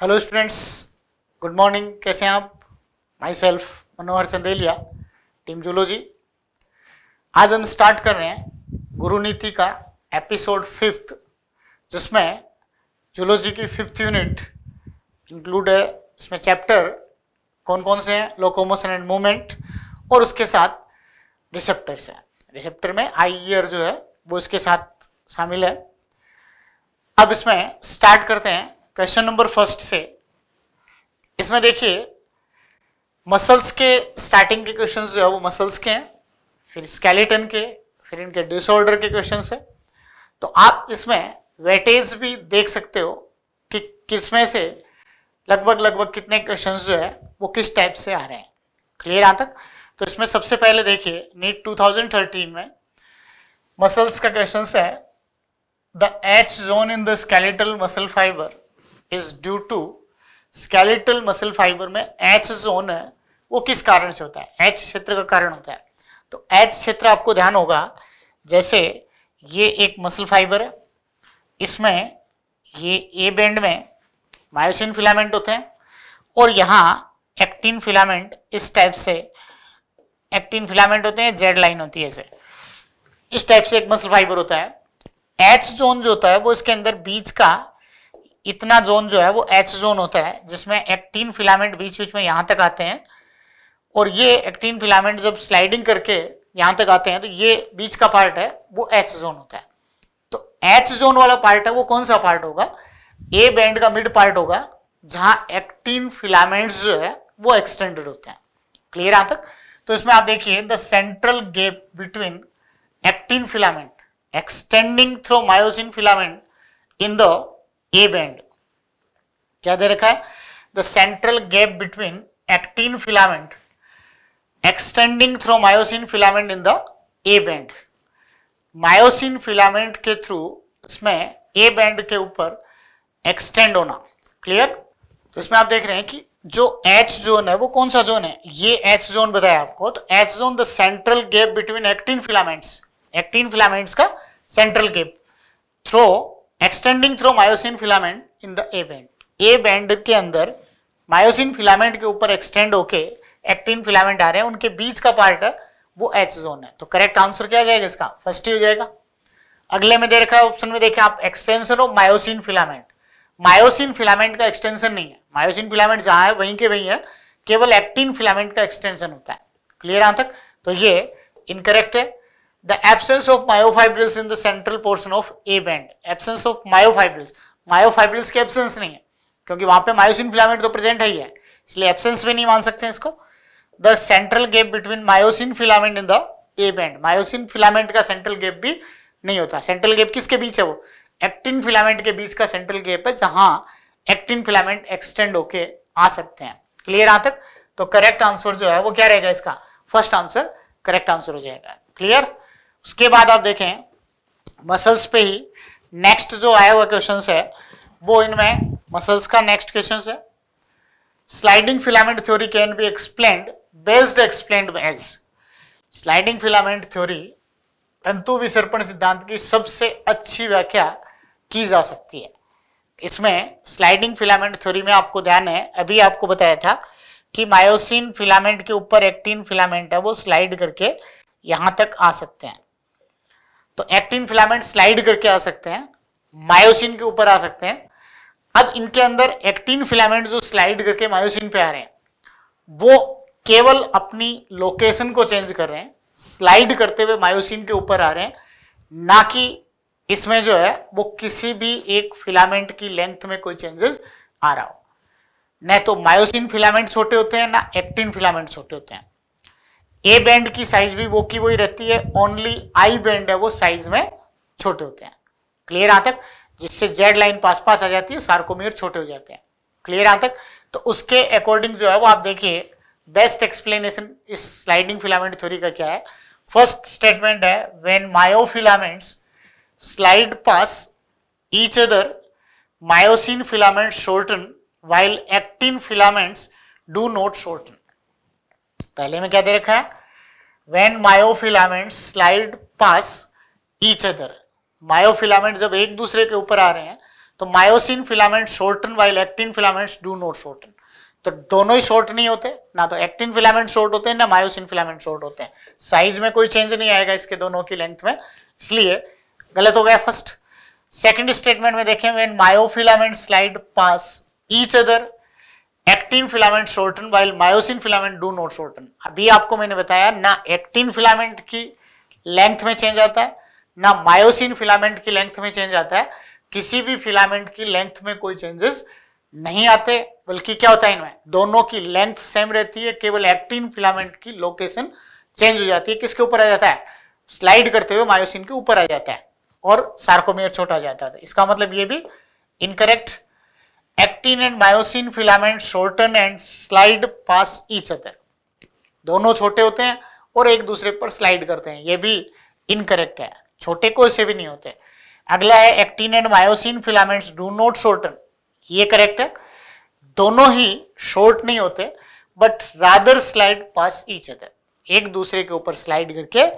Hello students good morning कैसे हैं आप myself Manohar Chandelia team zoology आज हम स्टार्ट कर रहे हैं गुरु नीति का एपिसोड फिफ्थ जिसमें जूलोजी की फिफ्थ यूनिट इंक्लूड है इसमें चैप्टर कौन कौन से हैं लोकोमोशन एंड मूवमेंट और उसके साथ रिसेप्टर्स हैं रिसेप्टर में आई ईयर जो है वो इसके साथ शामिल है अब इसमें स्टार्ट करते हैं क्वेश्चन नंबर फर्स्ट से इसमें देखिए मसल्स के स्टार्टिंग के क्वेश्चन जो है वो मसल्स के हैं फिर स्केलेटन के फिर इनके डिसऑर्डर के क्वेश्चन है तो आप इसमें वेटेज भी देख सकते हो कि किसमें से लगभग लगभग कितने क्वेश्चन जो है वो किस टाइप से आ रहे हैं क्लियर आ तक तो इसमें सबसे पहले देखिए नीट 2013 में मसल्स का क्वेश्चन है the H zone in the skeletal muscle fibre is due to skeletal muscle fibre में एच जोन है वो किस कारण से होता है एच क्षेत्र का कारण होता है तो एच क्षेत्र आपको ध्यान होगा जैसे ये एक मसल फाइबर है इसमें ये ए बैंड में मायोसिन फिलामेंट होते हैं और यहाँ एक्टिन फिलामेंट इस टाइप से एक्टिन फिलामेंट होते हैं जेड लाइन होती है इसे इस टाइप से एक मसल फाइबर होता है एच जोन जो होता है वो इसके अंदर बीच का इतना जोन जो है वो एच जोन होता है जिसमें एक्टिन फिलामेंट बीच बीच में यहां तक आते हैं और ये एक्टिन फिलामेंट जब स्लाइडिंग करके यहां तक आते हैं तो ये बीच का पार्ट है वो एच जोन होता है तो एच जोन वाला पार्ट है वो कौन सा पार्ट होगा ए बैंड का मिड पार्ट होगा जहां एक्टिन फिलामेंट जो है वो एक्सटेंडेड होते हैं क्लियर यहां तक तो इसमें आप देखिए the central gap between actin filament extending through myosin filament in the A band क्या दे रखा है the central gap between actin filament extending through myosin filament in the A band myosin filament के थ्रू इसमें A band के ऊपर extend होना clear तो इसमें आप देख रहे हैं कि जो एच जोन है वो कौन सा जोन है ये एच जोन बताया आपको तो H zone the central gap between actin filaments actin filaments का central gap through extending through myosin filament in the A band A band के अंदर मायोसिन फिलामेंट के ऊपर एक्सटेंड होके एक्टिन फिलामेंट आ रहे हैं उनके बीच का पार्ट है वो एच जोन है तो करेक्ट आंसर क्या जाएगा इसका फर्स्ट ही हो जाएगा अगले में दे रखा है ऑप्शन में देखिए आप extension of myosin filament myosin filament का एक्सटेंशन नहीं है मायोसिन फिलामेंट जहां है वहीं के वहीं है केवल एक्टिन फिलामेंट का एक्सटेंशन होता है क्लियर यहाँ तक तो ये इनकरेक्ट है the absence of myofibrils in the central portion of A band. Absence of myofibrils. Myofibrils की एब्सेंस नहीं है क्योंकि वहां पे मायोसिन फिलामेंट तो प्रेजेंट है ही है इसलिए एब्सेंस भी नहीं मान सकते हैं इसको the central gap between myosin filament in the A band myosin filament का सेंट्रल गैप भी नहीं होता सेंट्रल गेप किसके बीच है वो एक्टिन फिलामेंट के बीच का सेंट्रल गेप है जहां एक्टिन फिलामेंट एक्सटेंड होके आ सकते हैं क्लियर यहां तक तो करेक्ट आंसर जो है वो क्या रहेगा इसका फर्स्ट आंसर करेक्ट आंसर हो जाएगा क्लियर उसके बाद आप देखें मसल्स पे ही नेक्स्ट जो आया हुआ क्वेश्चन है वो इनमें मसल्स का नेक्स्ट क्वेश्चन है sliding filament theory can be explain best explain as sliding filament theory तंतु विसर्पण सिद्धांत की सबसे अच्छी व्याख्या की जा सकती है इसमें स्लाइडिंग फिलामेंट थ्योरी में आपको ध्यान है अभी आपको बताया था कि मायोसिन फिलामेंट के ऊपर एक्टिन फिलामेंट है वो स्लाइड करके यहाँ तक आ सकते हैं तो एक्टिन फिलामेंट स्लाइड करके आ सकते हैं मायोसिन के ऊपर आ सकते हैं अब इनके अंदर एक्टिन फिलामेंट जो स्लाइड करके मायोसिन पे आ रहे हैं वो केवल अपनी लोकेशन को चेंज कर रहे हैं स्लाइड करते हुए मायोसिन के ऊपर आ रहे हैं ना कि इसमें जो है वो किसी भी एक फिलामेंट की लेंथ में कोई चेंजेस आ रहा हो न तो मायोसिन फिलामेंट छोटे होते हैं ना एक्टिन फिलामेंट छोटे होते हैं ए बैंड की साइज भी वो की वही रहती है ओनली आई बैंड है वो साइज में छोटे होते हैं क्लियर आ तक जिससे जेड लाइन पास पास आ जाती है सार्कोमेयर छोटे हो जाते हैं क्लियर आ तक तो उसके अकॉर्डिंग जो है वो आप देखिए बेस्ट एक्सप्लेनेशन इस स्लाइडिंग फिलामेंट थ्योरी का क्या है फर्स्ट स्टेटमेंट है when myofilaments slide past each other myosin filament shorten while actin filaments do not shorten पहले में क्या दे रखा है when myofilaments slide past each other myofilaments जब एक दूसरे के ऊपर आ रहे हैं तो myosin filament shorten while actin filaments do not shorten तो दोनों ही शॉर्ट नहीं होते ना तो एक्टिन फिलामेंट शॉर्ट होते हैं ना मायोसिन फिलामेंट शॉर्ट होते हैं साइज में कोई चेंज नहीं आएगा इसके दोनों की लेंथ में इसलिए गलत हो गया फर्स्ट सेकंड स्टेटमेंट में देखें when myofilament slide past each other actin filament shorten while myosin filament do not shorten अभी आपको मैंने बताया ना एक्टिन फिलामेंट की लेंथ में चेंज आता है ना मायोसिन फिलामेंट की लेंथ में चेंज आता है किसी भी फिलामेंट की लेंथ में कोई चेंजेस नहीं आते बल्कि क्या होता है इनमें दोनों की लेंथ सेम रहती है केवल एक्टिन फिलामेंट की लोकेशन चेंज हो जाती है किसके ऊपर आ जाता है स्लाइड करते हुए मायोसिन के ऊपर आ जाता है और सार्कोमेयर छोटा हो जाता है इसका मतलब ये भी incorrect actin and myosin filament shorten and slide past each other दोनों छोटे होते हैं और एक दूसरे पर स्लाइड करते हैं ये भी इनकरेक्ट है छोटे कोई से भी नहीं होते अगला है actin and myosin filaments do not shorten ये करेक्ट है दोनों ही शॉर्ट नहीं होते but rather slide past each other एक दूसरे के ऊपर स्लाइड करके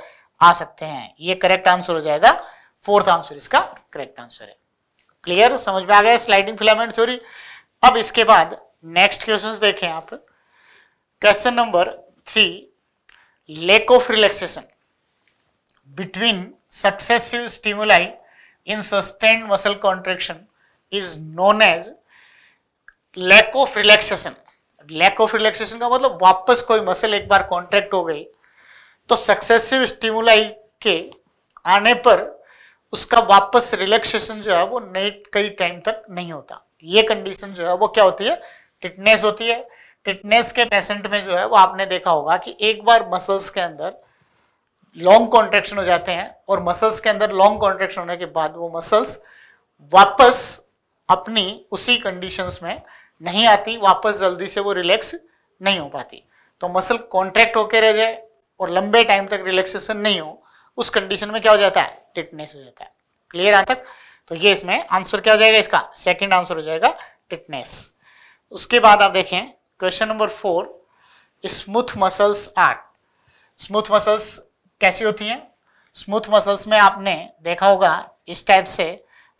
आ सकते हैं ये करेक्ट आंसर हो जाएगा फोर्थ आंसर इसका करेक्ट आंसर है क्लियर समझ में आ गया स्लाइडिंग फिलामेंट थ्योरी अब इसके बाद नेक्स्ट क्वेश्चंस देखें आप question number three lack of relaxation between successive stimuli in sustained muscle contraction is known as lack of relaxation lack of relaxation का मतलब वापस कोई मसल एक बार कॉन्ट्रैक्ट हो गई तो सक्सेसिव स्टिमुलाई के आने पर उसका वापस रिलैक्सेशन जो है वो नहीं कई टाइम तक नहीं होता ये कंडीशन जो है वो क्या होती है टिटनेस होती है टिटनेस के पेशेंट में जो है वो आपने देखा होगा कि एक बार मसल्स के अंदर लॉन्ग कॉन्ट्रेक्शन हो जाते हैं और मसल्स के अंदर लॉन्ग कॉन्ट्रेक्शन होने के बाद वो मसल्स वापस अपनी उसी कंडीशंस में नहीं आती वापस जल्दी से वो रिलैक्स नहीं हो पाती तो मसल कॉन्ट्रैक्ट होकर रह जाए और लंबे टाइम तक रिलैक्सेशन नहीं हो उस कंडीशन में क्या हो जाता है टिटनेस हो जाता है क्लियर आ तक तो ये इसमें आंसर क्या हो जाएगा इसका सेकंड आंसर हो जाएगा टिटनेस उसके बाद आप देखें question number four smooth muscles are smooth muscles कैसी होती हैं स्मूथ मसल्स में आपने देखा होगा इस टाइप से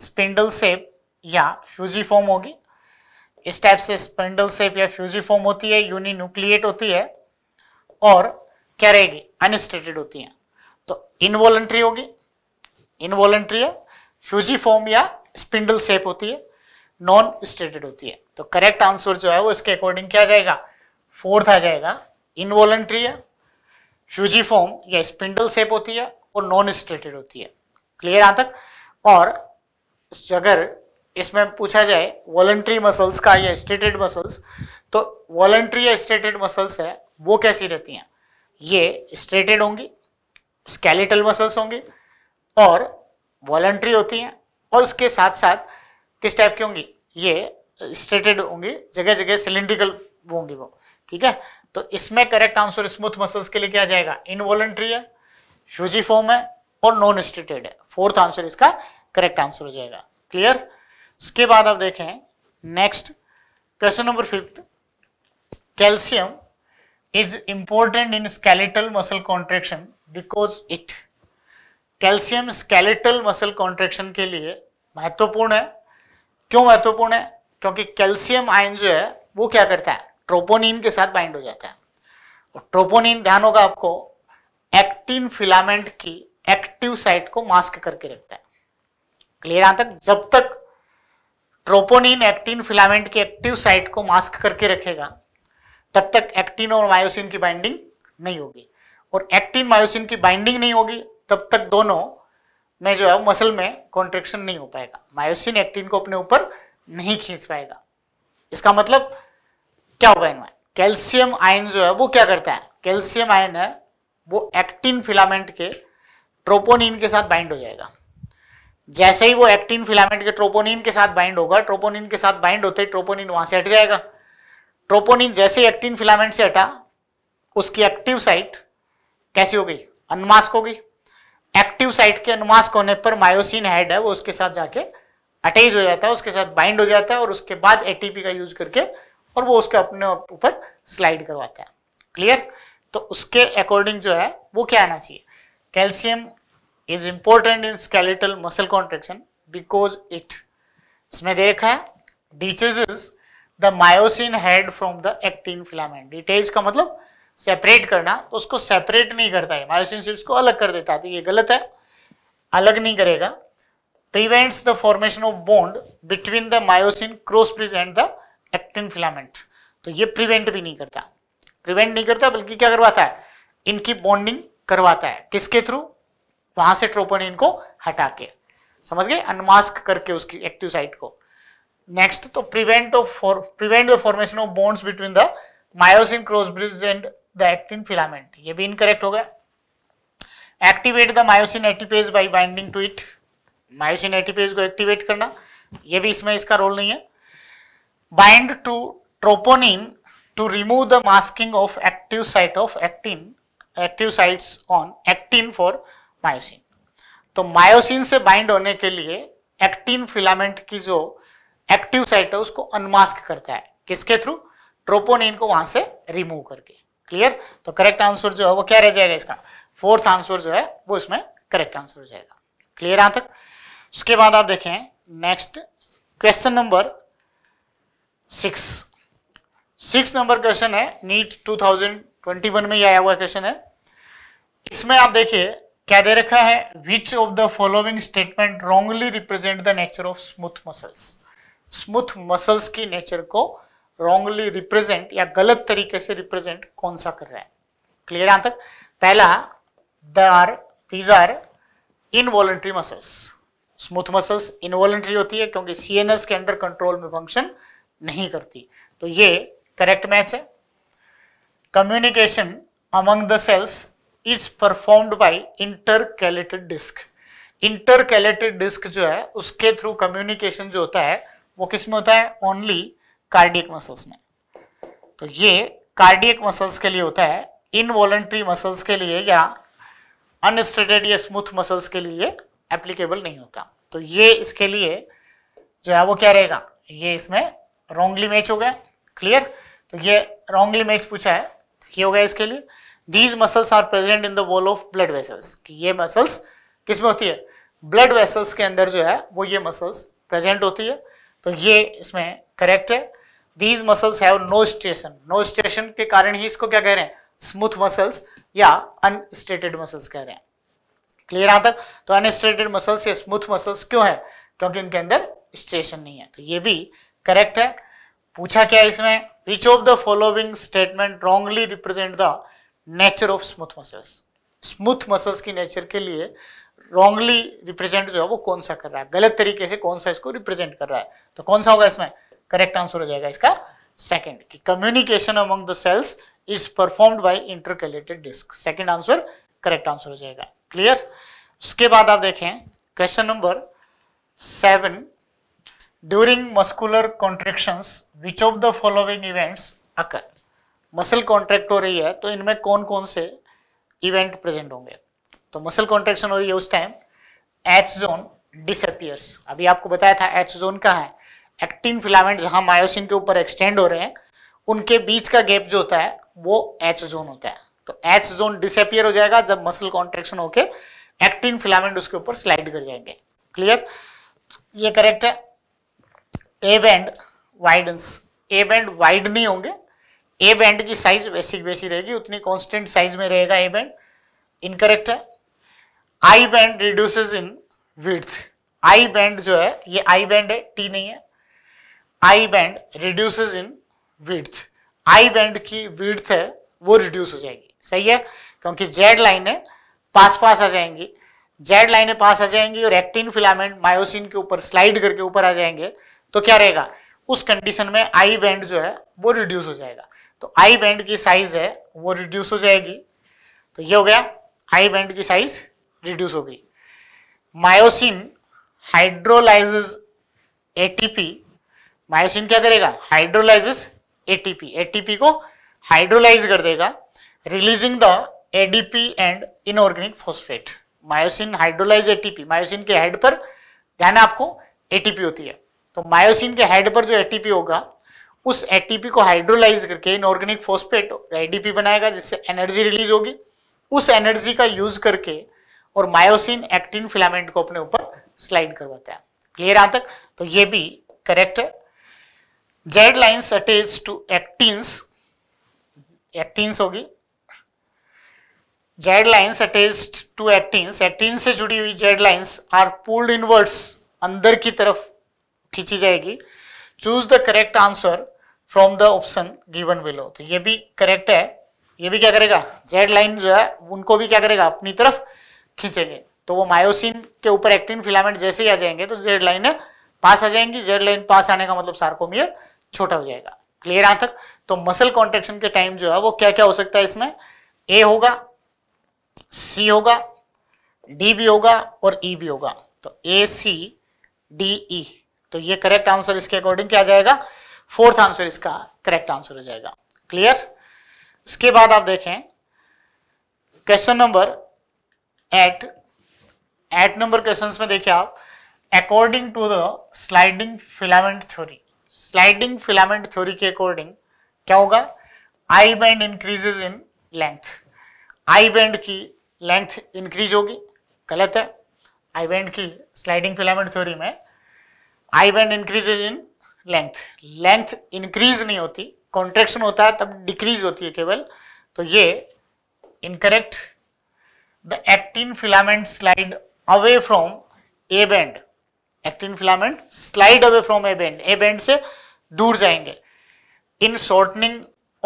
स्पिंडल सेप या फ्यूजी फॉर्म होगी इस टाइप से स्पिंडल सेप या फ्यूजी फॉर्म होती है यूनिन्यूक्लिएट होती है और क्या रहेगी अनस्टेटेड होती हैं तो इनवॉलेंट्री होगी इनवॉलेंट्री है फ्यूजीफॉर्म या स्पिंडल शेप होती है नॉन स्टेटेड होती है तो करेक्ट आंसर जो है वो इसके अकॉर्डिंग क्या जाएगा फोर्थ आ जाएगा इनवॉलेंट्री है फ्यूजीफॉर्म या स्पिंडल शेप होती है और नॉन स्टेटेड होती है क्लियर यहाँ तक और अगर इसमें पूछा जाए वॉलेंट्री मसल्स का या स्टेटेड मसल्स तो वॉलेंट्री या स्टेटेड मसल्स है वो कैसी रहती हैं ये स्ट्रेटेड होंगी स्केलेटल मसल्स होंगे और वॉलंट्री होती हैं और उसके साथ साथ किस टाइप की होंगी ये स्ट्रेटेड होंगी जगह जगह सिलेंड्रिकल होंगी वो ठीक है तो इसमें करेक्ट आंसर स्मूथ मसल्स के लिए क्या जाएगा इनवॉलेंट्री है फ्यूजीफॉर्म है और नॉन स्टेटेड है फोर्थ आंसर इसका करेक्ट आंसर हो जाएगा क्लियर उसके बाद आप देखें next question number fifth calcium is important in skeletal muscle contraction because it calcium skeletal muscle contraction के लिए महत्वपूर्ण है क्यों महत्वपूर्ण है क्योंकि कैल्शियम आयन जो है वो क्या करता है ट्रोपोनिन के साथ बाइंड हो जाता है ट्रोपोनिन ध्यान होगा आपको एक्टिन फिलामेंट की एक्टिव साइट को मास्क करके रखता है क्लियर यहां तक जब तक ट्रोपोनिन एक्टिन फिलामेंट की एक्टिव साइट को मास्क करके रखेगा तब तक एक्टिन और मायोसिन की बाइंडिंग नहीं होगी और एक्टिन मायोसिन की बाइंडिंग नहीं होगी तब तक दोनों में जो है मसल में कॉन्ट्रेक्शन नहीं हो पाएगा मायोसिन एक्टिन को अपने ऊपर नहीं खींच पाएगा इसका मतलब क्या होगा इनमें कैल्शियम आयन जो है वो क्या करता है कैल्शियम आयन है वो एक्टिन फिलामेंट के ट्रोपोनिन के साथ बाइंड हो जाएगा जैसे ही वो एक्टिन फिलामेंट के ट्रोपोनिन के साथ बाइंड होगा ट्रोपोनिन के साथ बाइंड होते ही ट्रोपोनिन वहां से हट जाएगा ट्रोपोनिन जैसे ही एक्टिन फिलामेंट से हटा उसकी एक्टिव साइट कैसी हो गई अनमास्क हो गई एक्टिव साइट के अनुमास्क होने पर मायोसिन हेड है वो उसके साथ जाके अटैच हो जाता है उसके साथ बाइंड हो जाता है और उसके बाद एटीपी का यूज करके और वो उसके अपने ऊपर स्लाइड करवाता है क्लियर तो उसके अकॉर्डिंग जो है वो क्या आना चाहिए calcium is important in skeletal muscle contraction because it इसमें देखा है detaches the myosin head from the actin filament detaches का मतलब सेपरेट करना तो उसको सेपरेट नहीं करता है मायोसिन सीड्स को अलग कर देता है तो ये गलत है अलग नहीं करेगा prevents the formation of bond between the myosin bridge and the actin filament तो ये प्रिवेंट भी नहीं करता प्रिवेंट नहीं करता बल्कि क्या करवाता है इनकी बॉन्डिंग करवाता है किसके थ्रू वहां से ट्रोपन इनको हटा के समझ गए अनमास्क करके उसकी एक्टिव साइट को नेक्स्ट तो prevent of prevent the formation of bonds between the myosin cross bridge and the actin filament ये भी इनकरेक्ट हो गया activate the myosin ATPase by binding to it myosin ATPase को activate करना ये भी इसमें इसका रोल नहीं है bind to troponin to remove the masking of active site of actin active sites on actin for myosin तो मायोसिन से बाइंड होने के लिए एक्टिन फिलामेंट की जो एक्टिव साइट है उसको अनमास्क करता है किसके थ्रू ट्रोपोनिन को वहां से रिमूव करके क्लियर तो करेक्ट आंसर जो है वो क्या रह जाएगा इसका फोर्थ आंसर जो है वो इसमें करेक्ट आंसर हो जाएगा क्लियर आंसर उसके बाद आप देखें next question number six six number question है नीट 2021 में ये आया हुआ क्वेश्चन है इसमें आप देखिए क्या दे रखा है which of the following statement wrongly represent the nature of smooth muscles smooth muscles की नेचर को रॉन्गली रिप्रेजेंट या गलत तरीके से रिप्रेजेंट कौन सा कर रहा है क्लियर यहां तक पहला the are these are involuntary muscles smooth muscles involuntary होती है क्योंकि सीएनएस के अंडर कंट्रोल में फंक्शन नहीं करती तो ये करेक्ट मैच है communication among the cells is performed by intercalated disc intercalated disc जो है उसके थ्रू कम्युनिकेशन जो होता है वो किस में होता है ओनली कार्डियक मसल्स में तो ये कार्डियक मसल्स के लिए होता है इनवॉलेंट्री मसल्स के लिए या अनस्टेटेड या स्मूथ मसल्स के लिए एप्लीकेबल नहीं होता तो ये इसके लिए जो है वो क्या रहेगा ये इसमें रॉन्गली मैच हो गया क्लियर तो ये रॉन्गली मैच पूछा है तो ये हो गया इसके लिए these muscles are present in the wall of blood vessels कि ये मसल्स किस में होती है ब्लड वेसल्स के अंदर जो है वो ये मसल्स प्रेजेंट होती है तो ये इसमें करेक्ट है these muscles have no striation no striation के कारण ही इसको क्या कह रहे हैं स्मूथ मसल्स या अनस्टेटेड मसल्स कह रहे हैं क्लियर यहां तक तो अनस्टेटेड मसल्स या स्मूथ मसल्स क्यों है क्योंकि इनके अंदर स्टेशन नहीं है तो ये भी करेक्ट है पूछा क्या है इसमें which of the following statement wrongly represent the nature of smooth muscles smooth muscles की नेचर के लिए रॉन्गली रिप्रेजेंट जो है वो कौन सा कर रहा है गलत तरीके से कौन सा इसको रिप्रेजेंट कर रहा है तो कौन सा होगा इसमें करेक्ट आंसर हो जाएगा इसका सेकंड कि communication among the cells is performed by intercalated disc second answer correct answer हो जाएगा क्लियर उसके बाद आप देखें question number seven during muscular contraction which of the following events occur muscle contract हो रही है तो इनमें कौन कौन से इवेंट प्रेजेंट होंगे तो मसल कॉन्ट्रेक्शन हो रही है उस टाइम एच जोन डिसअपियर्स अभी आपको बताया था एच जोन का है एक्टिन फिलामेंट जहां मायोसिन के ऊपर एक्सटेंड हो रहे हैं उनके बीच का गैप जो होता है वो एच जोन होता है तो एच जोन डिसअपियर हो जाएगा जब मसल कॉन्ट्रेक्शन होके एक्टिन फिलामेंट उसके ऊपर स्लाइड कर जाएंगे क्लियर ये करेक्ट है A band widens A band wide नहीं होंगे ए बैंड की साइज वैसी वैसी रहेगी उतनी कॉन्स्टेंट साइज में रहेगा ए बैंड इनकरेक्ट है I band reduces in width I band जो है ये आई बैंड है टी नहीं है I band reduces in width I band की विड्थ है वो रिड्यूस हो जाएगी सही है क्योंकि जेड लाइनें पास पास आ जाएंगी जेड लाइनें पास आ जाएंगी और एक्टिन फिलामेंट मायोसिन के ऊपर स्लाइड करके ऊपर आ जाएंगे तो क्या रहेगा उस कंडीशन में आई बैंड जो है वो रिड्यूस हो जाएगा तो आई बैंड की साइज है वो रिड्यूस हो जाएगी तो ये हो गया आई बैंड की साइज रिड्यूस हो गई मायोसिन हाइड्रोलाइज एटीपी मायोसिन क्या करेगा हाइड्रोलाइजिस एटीपी एटीपी को हाइड्रोलाइज कर देगा releasing the ADP and inorganic phosphate myosin hydrolyse ATP myosin के हेड पर ध्यान आपको एटीपी होती है तो मायोसिन के हेड पर जो एटीपी होगा उस एटीपी को हाइड्रोलाइज करके इनऑर्गेनिक फॉस्फेट एडीपी बनाएगा जिससे एनर्जी रिलीज होगी उस एनर्जी का यूज करके और मायोसिन एक्टिन फिलामेंट को अपने ऊपर स्लाइड करवाता है क्लियर आ तक तो ये भी करेक्ट है Z lines attach to actins actins होगी Z lines attach to actins actin से जुड़ी हुई Z lines are pulled inwards अंदर की तरफ खींची जाएगी choose the correct answer from the option given below तो ये भी करेक्ट है ये भी क्या करेगा जेड लाइन जो है उनको भी क्या करेगा अपनी तरफ खींचेंगे तो वो मायोसिन के ऊपर एक्टिन फिलामेंट जैसे ही आ जाएंगे तो जेड लाइन पास आ जाएंगी जेड लाइन पास आने का मतलब सार्कोमियर छोटा हो जाएगा क्लियर आ तक तो मसल कॉन्ट्रेक्शन के टाइम जो है वो क्या क्या हो सकता है इसमें ए होगा सी होगा डी भी होगा और ई e भी होगा तो ए सी डी ई तो ये करेक्ट आंसर इसके अकॉर्डिंग क्या जाएगा फोर्थ आंसर इसका करेक्ट आंसर हो जाएगा क्लियर इसके बाद आप देखें question number eight eight number questions में देखिए आप according to the sliding filament theory sliding filament theory के अकॉर्डिंग क्या होगा I band increases in length I band की लेंथ इंक्रीज होगी गलत है आई बैंड की स्लाइडिंग फिलामेंट थ्योरी में I band increases in length length increase नहीं होती कॉन्ट्रेक्शन होता है तब डिक्रीज होती है केवल तो ये incorrect the actin filament slide away from A band actin filament slide away from A band A band से दूर जाएंगे in shortening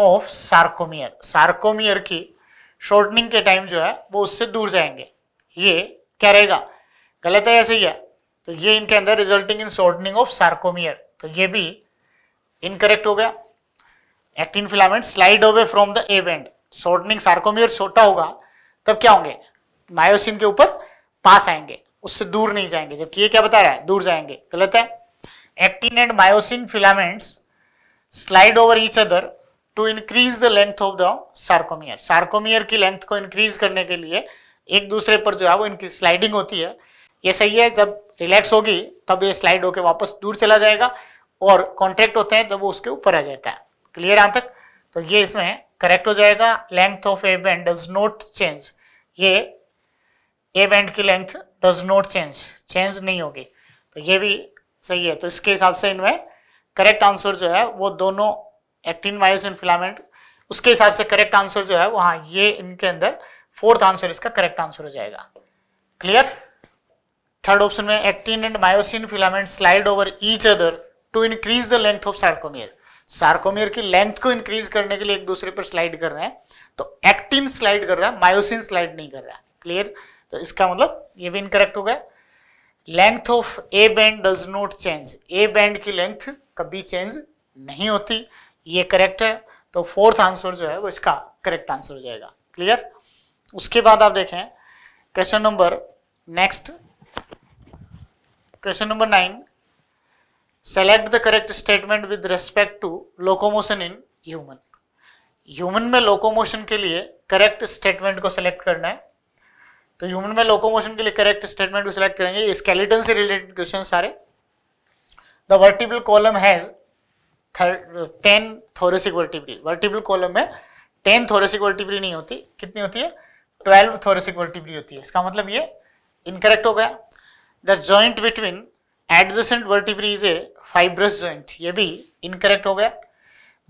of sarcomere sarcomere की शॉर्टनिंग के टाइम जो है वो उससे दूर जाएंगे ये क्या रहेगा गलत है या सही है तो ये इनके अंदर resulting in shortening of sarcomere तो ये भी इनकरेक्ट हो गया actin filament slide away from the A band shortening sarcomere छोटा होगा तब क्या होंगे मायोसिन के ऊपर पास आएंगे उससे दूर नहीं जाएंगे जबकि ये क्या बता रहा है दूर जाएंगे गलत है actin and myosin filaments slide over each other to increase the length of the sarcomere sarcomere की लेंथ को इंक्रीज करने के लिए एक दूसरे पर जो है वो इनकी स्लाइडिंग होती है ये सही है जब रिलैक्स होगी तब ये स्लाइड होकर वापस दूर चला जाएगा और कॉन्ट्रैक्ट होते हैं तब वो उसके ऊपर आ जाता है क्लियर यहाँ तक तो ये इसमें करेक्ट हो जाएगा length of A band does not change ये ए बैंड की length does not change change नहीं होगी तो ये भी सही है तो इसके हिसाब से इनमें करेक्ट आंसर जो है वो दोनों एक्टिन मायोसिन फिलामेंट उसके हिसाब से करेक्ट आंसर जो है वो हाँ ये इनके अंदर फोर्थ आंसर इसका करेक्ट आंसर हो जाएगा क्लियर थर्ड ऑप्शन में actin and myosin filament slide over each other to increase the length of sarcomere sarcomere की लेंथ को इंक्रीज करने के लिए एक दूसरे पर स्लाइड कर रहे हैं तो एक्टिन स्लाइड कर रहा है मायोसिन स्लाइड नहीं कर रहा क्लियर तो इसका मतलब ये भी इनकरेक्ट हो गया length of A band does not change A band की लेंथ कभी चेंज नहीं होती ये करेक्ट है तो फोर्थ आंसर जो है वो इसका करेक्ट आंसर हो जाएगा क्लियर उसके बाद आप देखें question number next question number nine select the correct statement with respect to locomotion in human human में लोकोमोशन के लिए करेक्ट स्टेटमेंट को सेलेक्ट करना है तो ह्यूमन में लोकोमोशन के लिए करेक्ट स्टेटमेंट को सिलेक्ट करेंगे स्केलेटन से रिलेटेड क्वेश्चन सारे the vertebral column has ten thoracic vertebrae vertebral column में टेन थोरेसिक वर्टिब्री नहीं होती कितनी होती है ट्वेल्व थोरेसिक वर्टिब्री होती है इसका मतलब ये इनकरेक्ट हो गया the joint between adjacent vertebrae is a fibrous joint ये भी इनकरेक्ट हो गया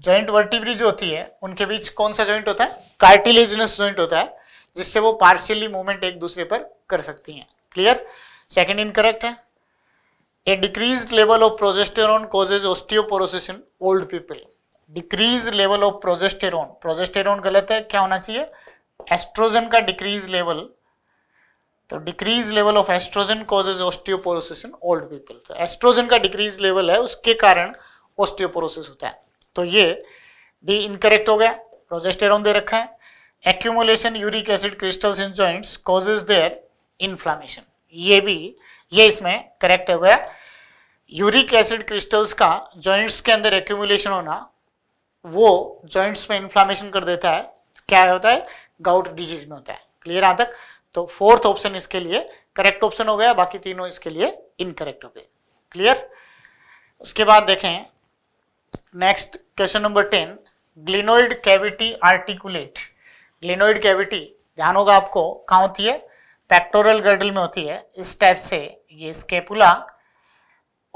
जॉइंट वर्टिब्री जो होती है उनके बीच कौन सा जॉइंट होता है कार्टिलेजनस जॉइंट होता है जिससे वो पार्शियली मूवमेंट एक दूसरे पर कर सकती हैं क्लियर सेकंड इनकरेक्ट है a decrease level of progesterone causes osteoporosis in old people decrease level of progesterone progesterone गलत है क्या होना चाहिए एस्ट्रोजन का डिक्रीज लेवल तो decrease level of oestrogen causes osteoporosis in old people तो एस्ट्रोजन का डिक्रीज लेवल है उसके कारण ऑस्टियोपोरोसिस होता है तो ये भी इनकरेक्ट हो गया प्रोजेस्टेरॉन दे रखा है accumulation uric acid crystals in joints causes their inflammation ये भी ये इसमें करेक्ट हो गया यूरिक एसिड क्रिस्टल्स का जॉइंट्स के अंदर एक्यूमुलेशन होना वो जॉइंट्स में इन्फ्लामेशन कर देता है क्या होता है गाउट डिजीज में होता है क्लियर आ तक तो फोर्थ ऑप्शन इसके लिए करेक्ट ऑप्शन हो गया बाकी तीनों इसके लिए इनकरेक्ट हो गए क्लियर उसके बाद देखें next question number ten glenoid cavity articulate glenoid cavity ध्यान होगा आपको कहाँ होती है पैक्टोरल गर्डल में होती है इस टाइप से ये स्केपुला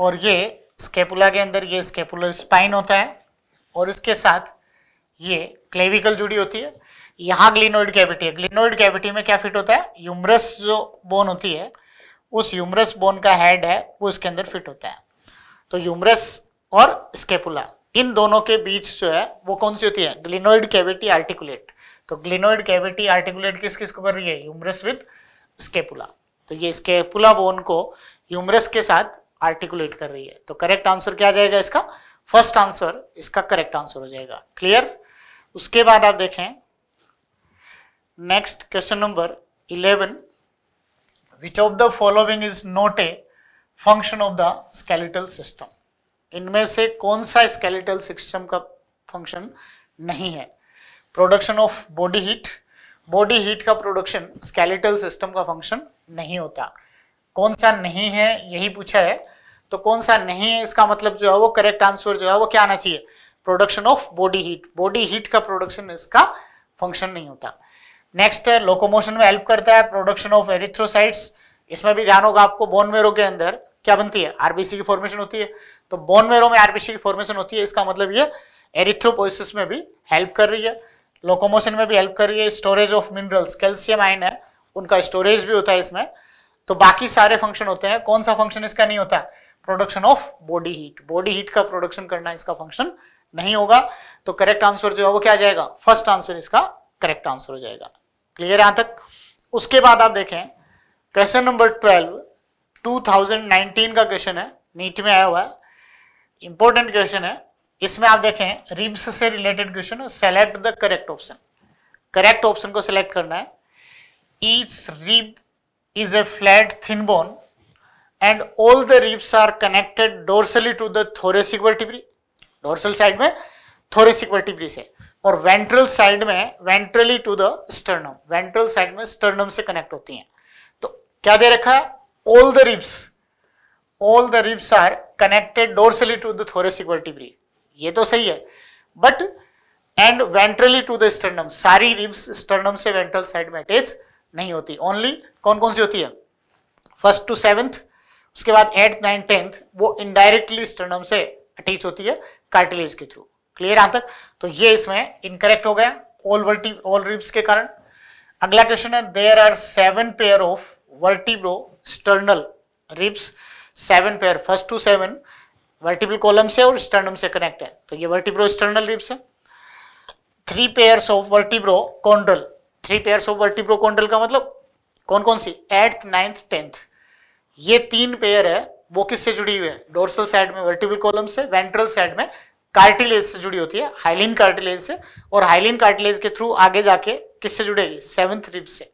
और ये स्केपुला के अंदर ये स्केपुलर स्पाइन होता है और इसके साथ ये क्लेविकल जुड़ी होती है यहाँ ग्लिनोइड कैविटी है ग्लिनोइड कैविटी में क्या फिट होता है यूमरस जो बोन होती है उस यूमरस बोन का हेड है वो इसके अंदर फिट होता है तो यूमरस और स्केपुला इन दोनों के बीच जो है वो कौन सी होती है ग्लिनोइड कैविटी आर्टिकुलेट तो ग्लिनोइड कैविटी आर्टिकुलेट किस किस को कर रही है यूमरस विद स्केपुला तो ये स्केपुला बोन को यूमरस के साथ आर्टिकुलेट कर रही है तो करेक्ट आंसर क्या जाएगा इसका फर्स्ट आंसर इसका करेक्ट आंसर हो जाएगा क्लियर उसके बाद आप देखें next question number eleven which of the following is not a function of the skeletal system इनमें से कौन सा स्केलेटल सिस्टम का फंक्शन नहीं है production of body heat body heat का प्रोडक्शन स्केलेटल सिस्टम का फंक्शन नहीं होता कौन सा नहीं है यही पूछा है तो कौन सा नहीं है इसका मतलब जो है वो करेक्ट आंसर जो है वो क्या आना चाहिए production of body heat body heat का प्रोडक्शन इसका फंक्शन नहीं होता नेक्स्ट है लोकोमोशन में हेल्प करता है प्रोडक्शन ऑफ एरिथ्रोसाइट्स इसमें भी ध्यान होगा आपको बोन मेरो के अंदर क्या बनती है आरबीसी की फॉर्मेशन होती है तो बोन मेरो में आरबीसी की फॉर्मेशन होती है इसका मतलब ये एरिथ्रोपोसिस में भी हेल्प कर रही है लोकोमोशन में भी हेल्प कर रही है storage of minerals calcium ion है उनका स्टोरेज भी होता है इसमें तो बाकी सारे फंक्शन होते हैं कौन सा फंक्शन इसका नहीं होता production of body heat body heat का प्रोडक्शन करना इसका फंक्शन नहीं होगा तो करेक्ट आंसर जो है वो क्या जाएगा फर्स्ट आंसर इसका करेक्ट आंसर हो जाएगा क्लियर यहां तक उसके बाद आप देखें क्वेश्चन नंबर ट्वेल्व 2019 का क्वेश्चन है नीट में आया हुआ है इंपॉर्टेंट क्वेश्चन है इसमें आप देखें रिब्स से related question select the correct option correct option को सिलेक्ट करना है each rib is a flat thin bone and all the ribs are connected dorsally to the thoracic vertebrae dorsal side में thoracic vertebrae से और ventral side में ventrally to the sternum ventral side में sternum से connect होती हैं तो क्या दे रखा है all the ribs all the ribs are connected dorsally to the thoracic vertebrae ये तो सही है but and ventrally to the sternum सारी रिब्स स्टर्नम से वेंट्रल साइड में अटैच नहीं होती ओनली कौन कौन सी होती है फर्स्ट टू सेवेंथ उसके बाद एट्थ नाइन टेंथ वो इनडायरेक्टली स्टर्नम से अटैच होती है कार्टिलेज के थ्रू क्लियर यहां तक तो ये इसमें इनकरेक्ट हो गया ऑल वर्टी ऑल रिब्स के कारण अगला क्वेश्चन है there are seven pair of vertebrosternal ribs seven pair first to seven vertebral column से और स्टर्नम से कनेक्ट है तो ये वर्टिप्रो स्टर्नल रिप्स है three pairs of vertebrochondral three pairs of vertebrochondral का मतलब कौन कौन सी एट्थ नाइन्थ टेंथ ये तीन पेयर है वो किससे जुड़ी हुई है डोर्सल साइड में वर्टिब्रल कॉलम से वेंट्रल साइड में कार्टिलेज से जुड़ी होती है हाइलिन कार्टिलेज से और हाइलिन कार्टिलेज के थ्रू आगे जाके किससे जुड़ेगी सेवन्थ रिप्स से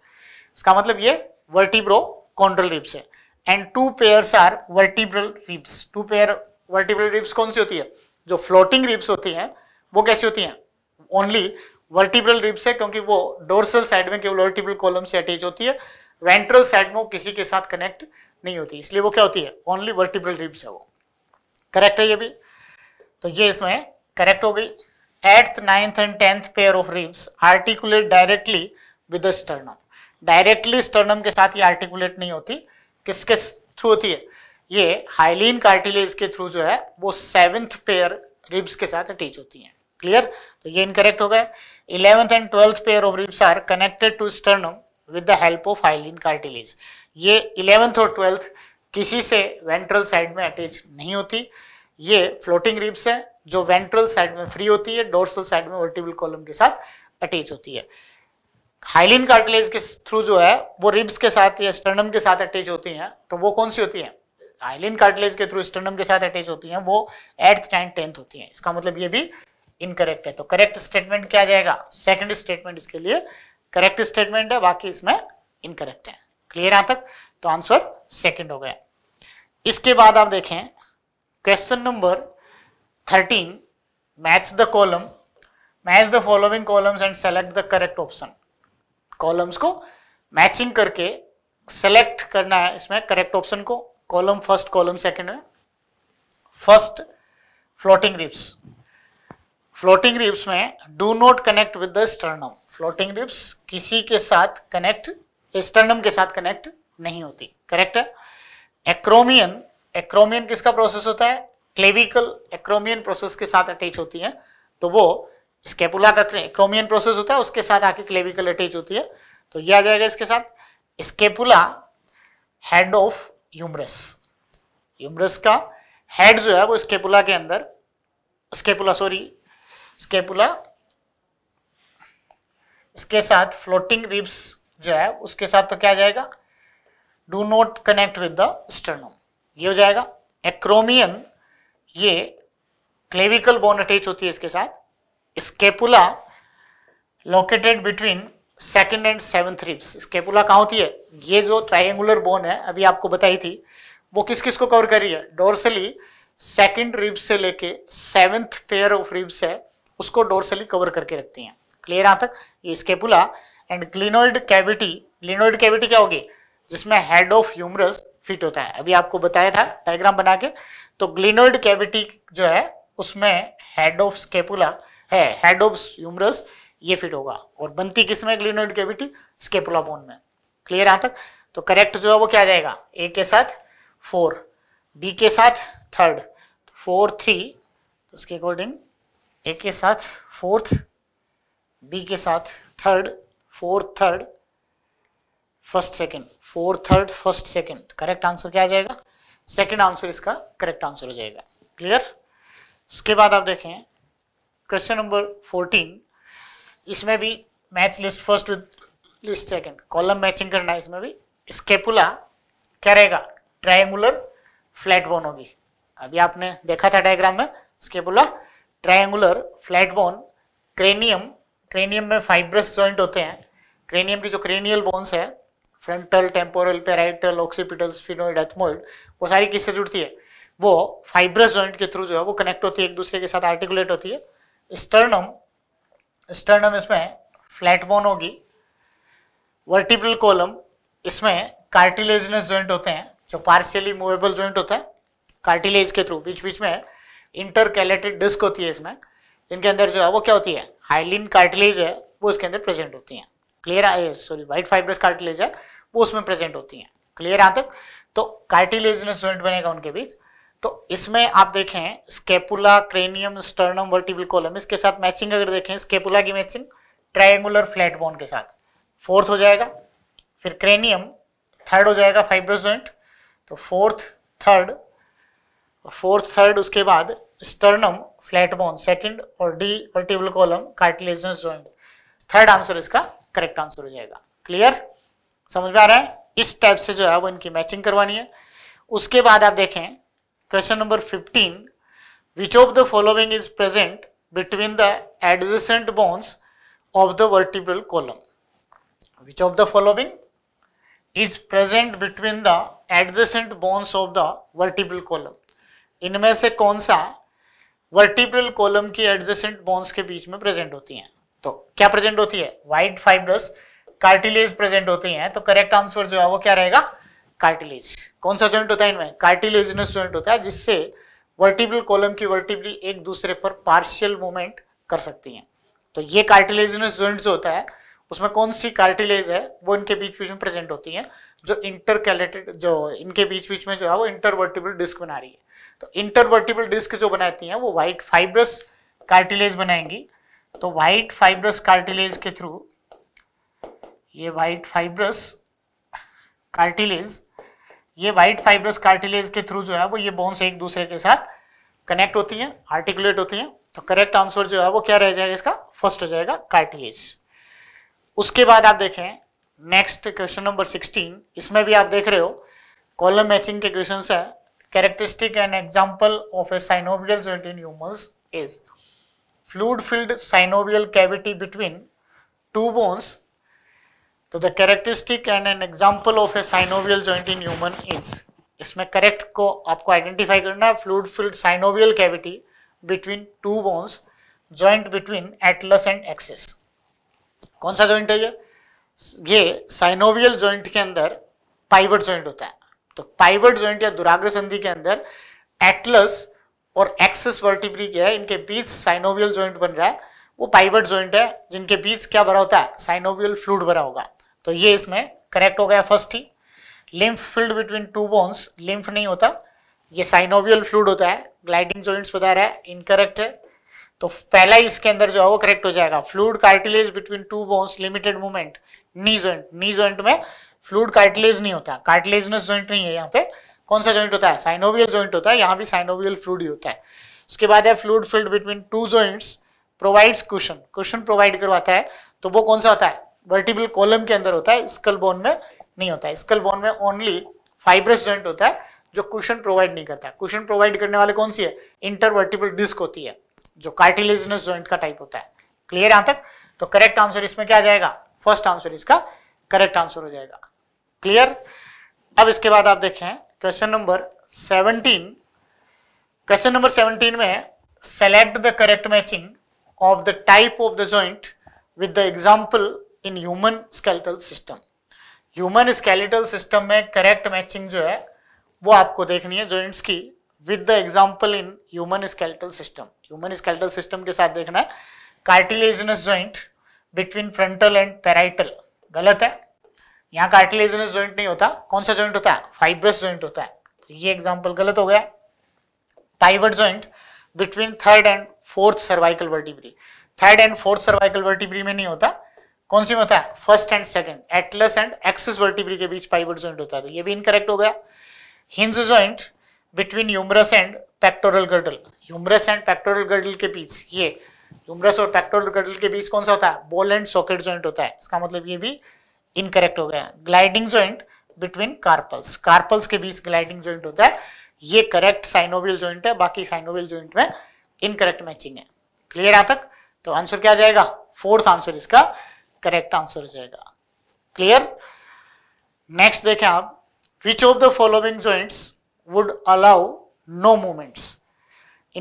इसका मतलब ये वर्टिब्रो कॉन्ड्रल रिप्स है and two pairs are vertebral ribs two pair vertebral ribs कौन सी होती है जो फ्लोटिंग रिब्स होती हैं वो कैसी होती हैं ओनली वर्टिब्रल रिब्स है क्योंकि वो डोर्सल साइड में केवल वर्टिब्रल कॉलम से अटैच होती है वेंट्रल साइड में वो किसी के साथ कनेक्ट नहीं होती इसलिए वो क्या होती है ओनली वर्टिब्रल रिब्स है वो करेक्ट है ये भी तो ये इसमें करेक्ट हो गई eighth ninth and tenth pair of ribs articulate directly with sternum directly sternum के साथ ये आर्टिकुलेट नहीं होती किसके थ्रू होती है ये हाइलिन कार्टिलेज के थ्रू जो है वो सेवेंथ पेयर रिब्स के साथ अटैच होती हैं क्लियर तो ये इनकरेक्ट हो गए eleventh and twelfth pair of ribs are connected to sternum with the help of hyaline cartilage ये इलेवेंथ और ट्वेल्थ किसी से वेंट्रल साइड में अटैच नहीं होती ये फ्लोटिंग रिब्स है जो वेंट्रल साइड में फ्री होती है डोर्सल साइड में वर्टिबल कॉलम के साथ अटैच होती है हाइलिन कार्टिलेज के थ्रू जो है वो रिब्स के साथ या स्टर्नम के साथ अटैच होती हैं तो वो कौन सी होती हैं हाइलिन कार्टिलेज के थ्रू स्टर्नम के साथ अटैच होती हैं वो एट्थ एंड टेंथ होती हैं इसका मतलब ये भी इनकरेक्ट है तो करेक्ट स्टेटमेंट क्या जाएगा सेकंड स्टेटमेंट इसके लिए करेक्ट स्टेटमेंट है बाकी इसमें इनकरेक्ट है क्लियर यहां तक तो आंसर सेकेंड हो गया इसके बाद आप देखें question number thirteen match the column match the following columns and select the correct option columns को मैचिंग करके सेलेक्ट करना है इसमें करेक्ट ऑप्शन को कॉलम फर्स्ट कॉलम सेकंड में first floating ribs floating ribs में do not connect with the sternum floating ribs किसी के साथ कनेक्ट स्टर्नम के साथ कनेक्ट नहीं होती करेक्ट है एक्रोमियन एक्रोमियन किसका प्रोसेस होता है क्लेविकल एक्रोमियन प्रोसेस के साथ अटैच होती है तो वो स्केपुला का क्रोमियन प्रोसेस होता है उसके साथ आके क्लेविकल अटैच होती है तो ये आ जाएगा इसके साथ scapula head of humerus humerus का हेड जो है वो स्केपुला के अंदर स्केपुला सॉरी स्केपुला इसके साथ फ्लोटिंग रिब्स जो है उसके साथ तो क्या जाएगा do not connect with the sternum ये हो जाएगा एक्रोमियन ये क्लेविकल बोन अटैच होती है इसके साथ scapula located between second and seventh ribs scapula कहाँ होती है ये जो ट्राइंगुलर बोन है अभी आपको बताई थी वो किस किस को कवर कर रही है डोरसली सेकेंड रिब्स से लेके सेवेंथ पेयर ऑफ रिब्स है उसको डोरसली कवर करके रखती हैं क्लियर यहाँ तक ये scapula and glenoid cavity glenoid cavity क्या होगी जिसमें हेड ऑफ ह्यूमरस फिट होता है अभी आपको बताया था डायग्राम बना के तो ग्लिनोइड कैविटी जो है उसमें हेड ऑफ स्केपुला है हेड ऑफ ह्यूमरस ये फिट होगा और बनती किस में ग्लिनोइड कैविटी स्केपुला बोन में क्लियर यहां तक तो करेक्ट जो है वो क्या जाएगा ए के साथ फोर बी के साथ थर्ड फोर थ्री तो उसके अकॉर्डिंग ए के साथ फोर्थ बी के साथ third fourth third first second fourth third first second correct answer क्या आ जाएगा सेकंड आंसर इसका करेक्ट आंसर हो जाएगा क्लियर उसके बाद आप देखें क्वेश्चन नंबर फोर्टीन इसमें भी match list first with list second column matching करना है इसमें भी स्केपुला क्या रहेगा ट्रायंगुलर फ्लैट बोन होगी अभी आपने देखा था डायग्राम में scapula triangular flat bone cranium cranium में फाइब्रस जॉइंट होते हैं क्रेनियम की जो क्रेनियल बोन्स है frontal temporal parietal occipital sphenoid ethmoid वो सारी किससे जुड़ती है वो फाइब्रस जॉइंट के थ्रू जो है वो कनेक्ट होती है एक दूसरे के साथ आर्टिकुलेट होती है स्टर्नम स्टर्नम इसमें फ्लैट बोन होगी वर्टिब्रल कॉलम इसमें कार्टिलेजनस जॉइंट होते हैं जो पार्शियली मूवेबल जॉइंट होता है कार्टिलेज के थ्रू बीच बीच में इंटरकैलेटेड डिस्क होती है इसमें इनके अंदर जो है वो क्या होती है हाइलिन कार्टिलेज है वो इसके अंदर प्रेजेंट होती हैं क्लियर आए सॉरी वाइट फाइब्रस कार्टिलेज है वो उसमें प्रेजेंट होती हैं क्लियर यहाँ तक तो कार्टिलेजनस जॉइंट बनेगा उनके बीच तो इसमें आप देखें scapula cranium sternum vertebral column इसके साथ मैचिंग अगर देखें स्केपुला की मैचिंग ट्रायंगुलर फ्लैट बोन के साथ फोर्थ हो जाएगा फिर क्रेनियम थर्ड हो जाएगा फाइब्रस जॉइंट तो फोर्थ थर्ड फोर्थ थर्ड उसके बाद स्टर्नम फ्लैट बोन सेकंड और D vertebral column cartilage joint third answer इसका करेक्ट आंसर हो जाएगा क्लियर समझ में आ रहा है इस टाइप से जो है वो इनकी मैचिंग करवानी है उसके बाद आप देखें Question number 15. Which of the following is present between the adjacent bones of the vertebral column? Which of the following is present between the adjacent bones of the vertebral column? इनमें से कौन सा वर्टिब्रल कॉलम की adjacent bones के बीच में present होती हैं तो क्या प्रेजेंट होती है वाइट फाइब्रस कार्टिलेज प्रेजेंट होती हैं तो करेक्ट आंसर जो है वो क्या रहेगा कार्टिलेज कौन सा जॉइंट होता है इनमें कार्टिलेजनस जॉइंट होता है जिससे वर्टिब्रल कॉलम की वर्टिब्रली एक दूसरे पर पार्शियल मूवमेंट कर सकती हैं तो ये कार्टिलेजनस जॉइंट जो होता है उसमें कौन सी कार्टिलेज है वो इनके बीच बीच में प्रेजेंट होती है जो इंटरकैलेटेड जो इनके बीच बीच में जो है वो इंटरवर्टिबल डिस्क बना रही है तो इंटरवर्टिबल डिस्क जो बनाती है वो वाइट फाइब्रस कार्टिलेज बनाएंगी तो वाइट फाइब्रस कार्टिलेज के थ्रू ये वाइट फाइब्रस कार्टिलेज ये व्हाइट फाइब्रस कार्टिलेज के थ्रू जो है वो ये बोन्स एक दूसरे के साथ कनेक्ट होती हैं आर्टिकुलेट होती हैं तो करेक्ट आंसर जो है वो क्या रह जाएगा इसका फर्स्ट हो जाएगा कार्टिलेज उसके बाद आप देखें नेक्स्ट क्वेश्चन नंबर सिक्सटीन इसमें भी आप देख रहे हो कॉलम मैचिंग के क्वेश्चन है characteristic and example of a synovial joint in humans is fluid filled synovial cavity between two bones तो the characteristic and an example of a synovial joint in human is इसमें correct को आपको identify करना है fluid filled synovial cavity between two bones joint between atlas and axis कौन सा joint है ये ये साइनोवियल जॉइंट के अंदर पाइवट जॉइंट होता है तो पाइवर्ट जॉइंट या दुराग्र संधि के अंदर एटलस और एक्सिस वर्टिब्री क्या है इनके बीच साइनोवियल जॉइंट बन रहा है वो पाइवर्ट जॉइंट है जिनके बीच क्या भरा होता है साइनोवियल फ्लूड भरा होगा तो ये इसमें कनेक्ट हो गया फर्स्ट ही lymph filled between two bones lymph नहीं होता ये साइनोवियल फ्लूड होता है ग्लाइडिंग जॉइंट्स बता रहा है इनकरेक्ट है तो पहला ही इसके अंदर जो है वो करेक्ट हो जाएगा fluid cartilage between two bones limited movement knee joint knee joint में फ्लूड कार्टिलेज नहीं होता कार्टिलेजनस जॉइंट नहीं है यहाँ पे कौन सा जॉइंट होता है साइनोवियल जॉइंट होता है यहाँ भी साइनोवियल फ्लूड ही होता है उसके बाद है fluid filled between two joints provides question question provide करवाता है तो वो कौन सा होता है वर्टिबल कॉलम के अंदर होता है स्कल बोन में नहीं होता है स्कल बोन में ओनली फाइब्रस जॉइंट होता है जो क्वेश्चन प्रोवाइड नहीं करता क्वेश्चन प्रोवाइड करने वाले कौन सी है इंटरवर्टिबल डिस्क होती है जो कार्टिलेजनस जॉइंट का टाइप होता है क्लियर यहां तक तो करेक्ट आंसर इसमें क्या जाएगा फर्स्ट आंसर इसका करेक्ट आंसर हो जाएगा क्लियर अब इसके बाद आप देखें question number seventeen question number seventeen में select the correct matching of the type of the joint with the example in human skeletal system human skeletal system में करेक्ट मैचिंग जो है वो आपको देखनी है जॉइंट्स की with the example in human skeletal system human skeletal system के साथ देखना है cartilaginous joint between frontal and parietal गलत है यहाँ कार्टिलेजनस ज्वाइंट नहीं होता कौन सा ज्वाइंट होता है फाइब्रस ज्वाइंट होता है तो ये एग्जाम्पल गलत हो गया pivot joint between third and fourth cervical vertebrae third and fourth cervical vertebrae में नहीं होता कौन सी में होता है first and second atlas and axis vertebrae के बीच पाइवट ज्वाइंट होता है तो ये भी इनकरेक्ट हो गया hinge joint between humerus and pectoral girdle humerus and pectoral girdle के बीच ये यूमरस और पैक्टोरल गर्डल के बीच कौन सा होता है बॉल एंड सॉकेट ज्वाइंट होता है इसका मतलब ये भी इनकरेक्ट हो गया gliding joint between carpals carpals के बीच ग्लाइडिंग ज्वाइंट होता है ये करेक्ट साइनोवियल ज्वाइंट है बाकी साइनोवियल ज्वाइंट में इनकरेक्ट मैचिंग है क्लियर आ तक तो आंसर क्या जाएगा फोर्थ आंसर इसका करेक्ट आंसर हो जाएगा क्लियर नेक्स्ट देखें आप which of the following joints would allow no movements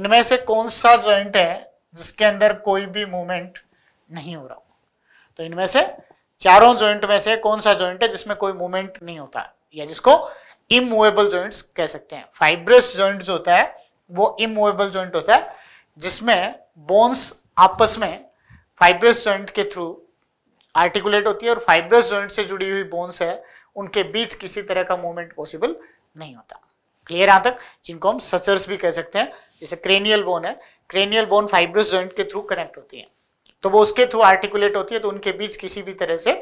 इनमें से कौन सा ज्वाइंट है जिसके अंदर कोई भी मूवमेंट नहीं हो रहा तो इनमें से चारों ज्वाइंट में से कौन सा ज्वाइंट है जिसमें कोई मूवमेंट नहीं होता या जिसको इमूवेबल ज्वाइंट्स कह सकते हैं फाइब्रस ज्वाइंट जो होता है वो इमूवेबल ज्वाइंट होता है जिसमें बोन्स आपस में फाइब्रस ज्वाइंट के थ्रू आर्टिकुलेट होती है और फाइब्रस जॉइंट से जुड़ी हुई बोन्स है उनके बीच किसी तरह का मूवमेंट पॉसिबल नहीं होता क्लियर यहां तक जिनको हम सचर्स भी कह सकते हैं जैसे क्रेनियल बोन है क्रेनियल बोन फाइब्रस जॉइंट के थ्रू कनेक्ट होती है तो वो उसके थ्रू आर्टिकुलेट होती है तो उनके बीच किसी भी तरह से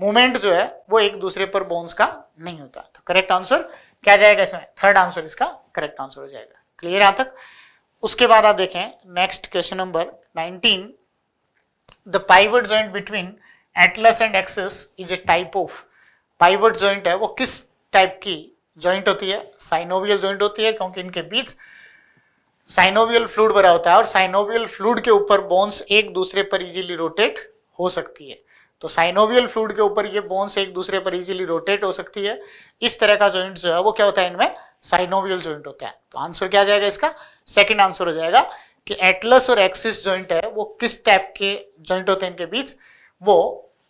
मूवमेंट जो है वो एक दूसरे पर बोन्स का नहीं होता तो करेक्ट आंसर क्या जाएगा इसमें थर्ड आंसर इसका करेक्ट आंसर हो जाएगा क्लियर यहां तक उसके बाद आप देखें next question number 19 the pivot joint between atlas and axis is a type of pivot joint है वो किस टाइप की ज्वाइंट होती है साइनोवियल ज्वाइंट होती है क्योंकि इनके बीच साइनोवियल फ्लूड भरा होता है और साइनोवियल फ्लूड के ऊपर बोन्स एक दूसरे पर इजीली रोटेट हो सकती है तो साइनोवियल फ्लूड के ऊपर ये बोन्स एक दूसरे पर इजीली रोटेट हो सकती है इस तरह का जॉइंट जो है वो क्या होता है इनमें साइनोवियल जॉइंट होता है तो आंसर क्या जाएगा इसका सेकंड आंसर हो जाएगा कि एटलस और एक्सिस जॉइंट है वो किस टाइप के जॉइंट होते हैं इनके बीच वो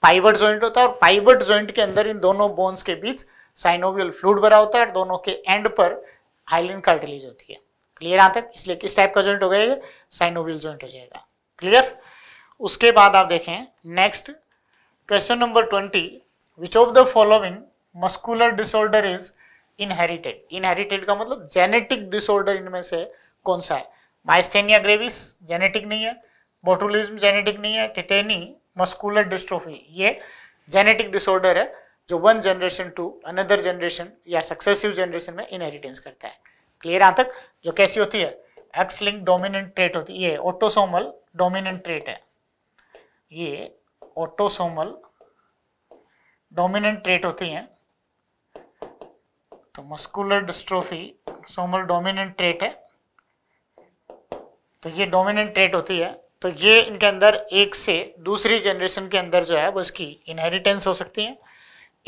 पाइवट ज्वाइंट होता है और पाइवट ज्वाइंट के अंदर इन दोनों बोन्स के बीच साइनोवियल फ्लूड भरा होता है और दोनों के एंड पर हाइलिन कार्टिलेज होती है क्लियर आता है इसलिए किस टाइप का ज्वाइंट हो गया साइनोवियल ज्वाइंट हो जाएगा क्लियर उसके बाद आप देखें next question number twenty which of the following muscular disorder is inherited inherited का मतलब जेनेटिक डिसऑर्डर इनमें से कौन सा है माइस्थेनिया ग्रेविस जेनेटिक नहीं है बोटुलिज्म जेनेटिक नहीं है टिटेनी मस्कुलर डिस्ट्रोफी ये जेनेटिक डिसऑर्डर है जो one generation to another generation या सक्सेसिव जनरेशन में इनहेरिटेंस करता है क्लियर यहाँ तक जो कैसी होती है एक्स लिंक डोमिनेंट ट्रेट होती है ये ऑटोसोमल डोमिनेंट ट्रेट है ये ऑटोसोमल डोमिनेंट ट्रेट होती है तो मस्कुलर डिस्ट्रोफी सोमल डोमिनेंट ट्रेट है तो ये डोमिनेंट ट्रेट होती है तो ये इनके अंदर एक से दूसरी जनरेशन के अंदर जो है वो इसकी इनहेरिटेंस हो सकती है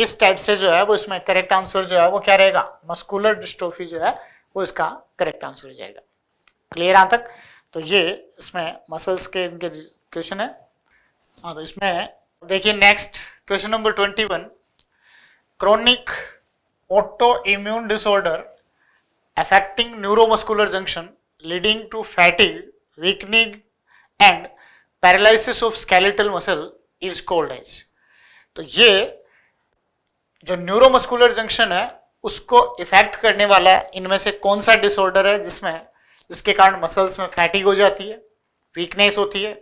इस टाइप से जो है वो इसमें करेक्ट आंसर जो है वो क्या रहेगा मस्कुलर डिस्ट्रोफी जो है वो इसका करेक्ट आंसर हो जाएगा क्लियर यहाँ तक तो ये इसमें मसल्स के इनके क्वेश्चन है हाँ तो इसमें देखिए next question number twenty one chronic auto immune disorder affecting neuromuscular junction leading to fatigue weakening and paralysis of skeletal muscle is called as तो ये जो न्यूरोमस्कुलर जंक्शन है उसको इफेक्ट करने वाला इनमें से कौन सा डिसऑर्डर है जिसमें जिसके कारण मसल्स में फैटिक हो जाती है वीकनेस होती है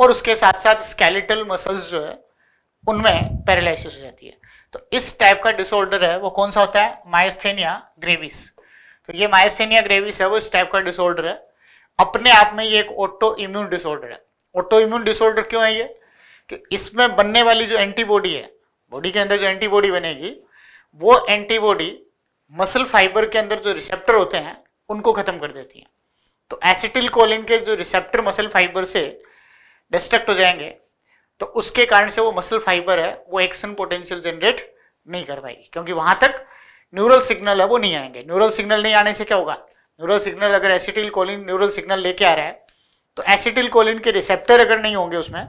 और उसके साथ साथ स्केलेटल मसल्स जो है उनमें पैरालिसिस हो जाती है तो इस टाइप का डिसऑर्डर है वो कौन सा होता है माइस्थेनिया ग्रेविस तो ये माइस्थेनिया ग्रेविस है वो इस टाइप का डिसऑर्डर है अपने आप में ये एक auto immune disorder autoimmune immune डिसऑर्डर क्यों है ये कि इसमें बनने वाली जो एंटीबॉडी है बॉडी के अंदर जो एंटीबॉडी बनेगी वो एंटीबॉडी मसल फाइबर के अंदर जो रिसेप्टर होते हैं उनको खत्म कर देती है तो एसिटिल कोलिन के जो रिसेप्टर मसल फाइबर से डिस्ट्रक्ट हो जाएंगे तो उसके कारण से वो मसल फाइबर है वो एक्शन पोटेंशियल जनरेट नहीं कर पाएगी क्योंकि वहां तक न्यूरल सिग्नल है वो नहीं आएंगे न्यूरल सिग्नल नहीं आने से क्या होगा न्यूरल सिग्नल अगर एसिटिल कोलिन न्यूरल सिग्नल लेके आ रहा है तो एसिटिल कोलिन के रिसेप्टर अगर नहीं होंगे उसमें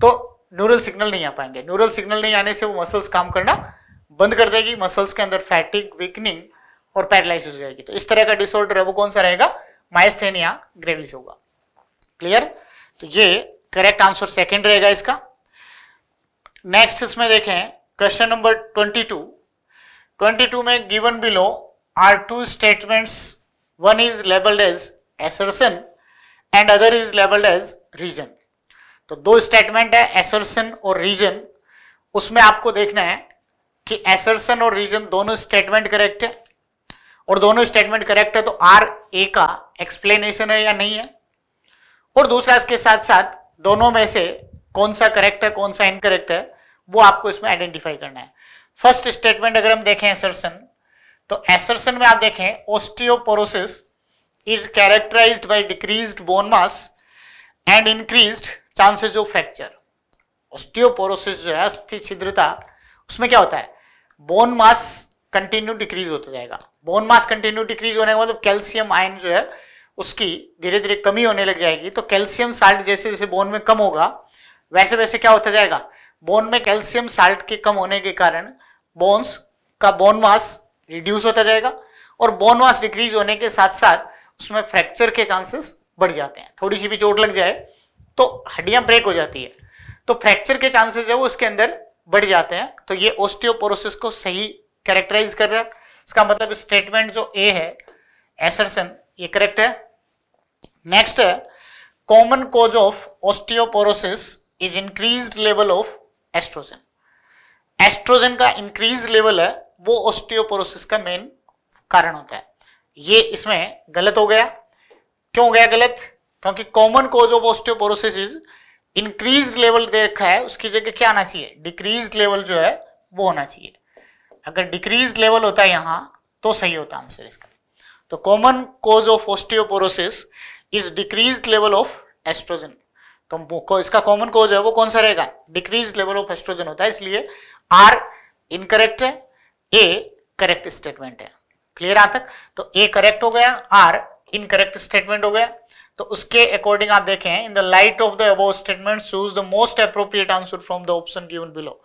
तो न्यूरल सिग्नल नहीं आ पाएंगे न्यूरल सिग्नल नहीं आने से वो मसल्स काम करना बंद कर देगी मसल्स के अंदर फैटिक वीकनिंग और पैरालाइज हो जाएगी तो इस तरह का डिसऑर्डर है वो कौन सा रहेगा माइस्थेनिया ग्रेविस होगा क्लियर तो ये करेक्ट आंसर सेकेंड रहेगा इसका नेक्स्ट इसमें देखें question number twenty two twenty two में given below are two statements one is labeled as assertion and other is labeled as reason तो दो स्टेटमेंट है assertion और reason उसमें आपको देखना है कि assertion और रीजन दोनों स्टेटमेंट करेक्ट है और दोनों स्टेटमेंट करेक्ट है तो आर ए का एक्सप्लेनेशन है या नहीं है और दूसरा इसके साथ साथ दोनों में से कौन सा करेक्ट है कौन सा इनकरेक्ट है वो आपको इसमें आइडेंटिफाई करना है फर्स्ट स्टेटमेंट अगर हम देखें एसर्सन तो एसर्सन में आप देखें osteoporosis is characterised by decreased bone mass and increased chances of fracture osteoporosis जो है अस्थि छिद्रता उसमें क्या होता है बोन मास कंटिन्यू डिक्रीज होता जाएगा बोन मास कंटिन्यू डिक्रीज होने के बाद तो कैल्शियम आयन जो है उसकी धीरे धीरे कमी होने लग जाएगी तो कैल्शियम साल्ट जैसे जैसे बोन में कम होगा वैसे वैसे क्या होता जाएगा बोन में कैल्शियम साल्ट के कम होने के कारण बोन्स का बोन मास रिड्यूस होता जाएगा और बोन मास डिक्रीज होने के साथ साथ उसमें फ्रैक्चर के चांसेस बढ़ जाते हैं थोड़ी सी भी चोट लग जाए तो हड्डियां ब्रेक हो जाती है तो फ्रैक्चर के चांसेस है वो इसके अंदर बढ़ जाते हैं तो ये ओस्टियोपोरोसिस को सही कैरेक्टराइज कर रहा है इसका मतलब स्टेटमेंट जो ए है एसरसन ये करेक्ट है नेक्स्ट है common cause of osteoporosis is increase level of oestrogen oestrogen का इंक्रीज लेवल है वो ऑस्टियोपोरोसिस का मेन कारण होता है ये इसमें गलत हो गया क्यों हो गया गलत क्योंकि common cause of osteoporosis is increase level दे रखा है उसकी जगह क्या आना चाहिए डिक्रीज लेवल जो है वो होना चाहिए अगर डिक्रीज लेवल होता है यहां तो सही होता आंसर इसका तो common cause of osteoporosis is decrease level of oestrogen तो इसका कॉमन कॉज है वो कौन सा रहेगा डिक्रीज लेवल ऑफ एस्ट्रोजन होता है इसलिए आर इनकरेक्ट है ए करेक्ट स्टेटमेंट है क्लियर आता तक तो ए करेक्ट हो गया आर इनकरेक्ट स्टेटमेंट हो गया तो उसके अकॉर्डिंग आप देखें in the light of the above statement choose the most appropriate answer from the option given below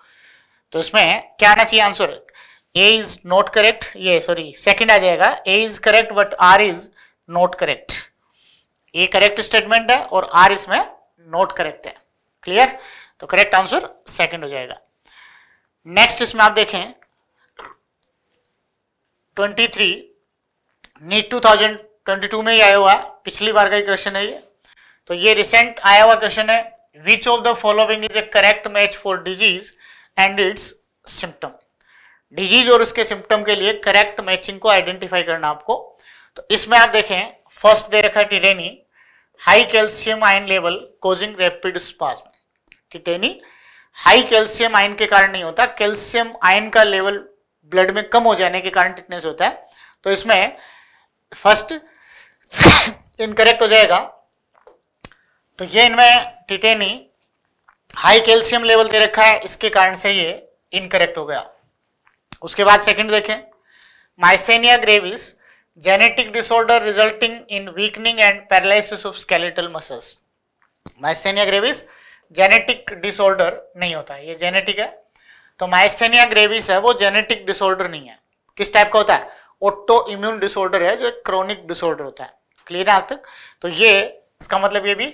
तो इसमें क्या आना चाहिए answer A is not correct ये सॉरी सेकंड आ जाएगा A is correct but R is not correct A correct statement है और आर इसमें नॉट करेक्ट है क्लियर तो करेक्ट आंसर सेकंड हो जाएगा नेक्स्ट इसमें आप देखें 23 नीट 2022 में ही आया हुआ पिछली बार का ही क्वेश्चन है ये तो ये रिसेंट आया हुआ क्वेश्चन है which of the following is a correct match for disease and its symptom disease और उसके सिम्टम के लिए करेक्ट मैचिंग को आइडेंटिफाई करना आपको तो इसमें आप देखें फर्स्ट दे रखा है tetany high calcium ion level causing rapid spasm tetany high calcium ion के कारण नहीं होता कैल्शियम आयन का लेवल ब्लड में कम हो जाने के कारण टिटनेस होता है तो इसमें फर्स्ट इनकरेक्ट हो जाएगा तो ये इनमें टिटेनी हाई कैल्शियम लेवल दे रखा है इसके कारण से ये इनकरेक्ट हो गया उसके बाद सेकंड देखें myasthenia gravis genetic disorder resulting in weakening and paralysis of skeletal muscles myasthenia gravis genetic disorder नहीं होता है ये जेनेटिक है तो माइस्थेनिया ग्रेविस है वो जेनेटिक डिसऑर्डर नहीं है किस टाइप का होता है ऑटो इम्यून डिसऑर्डर है जो एक क्रोनिक डिसऑर्डर होता है क्लियर है आप तक तो ये इसका मतलब ये भी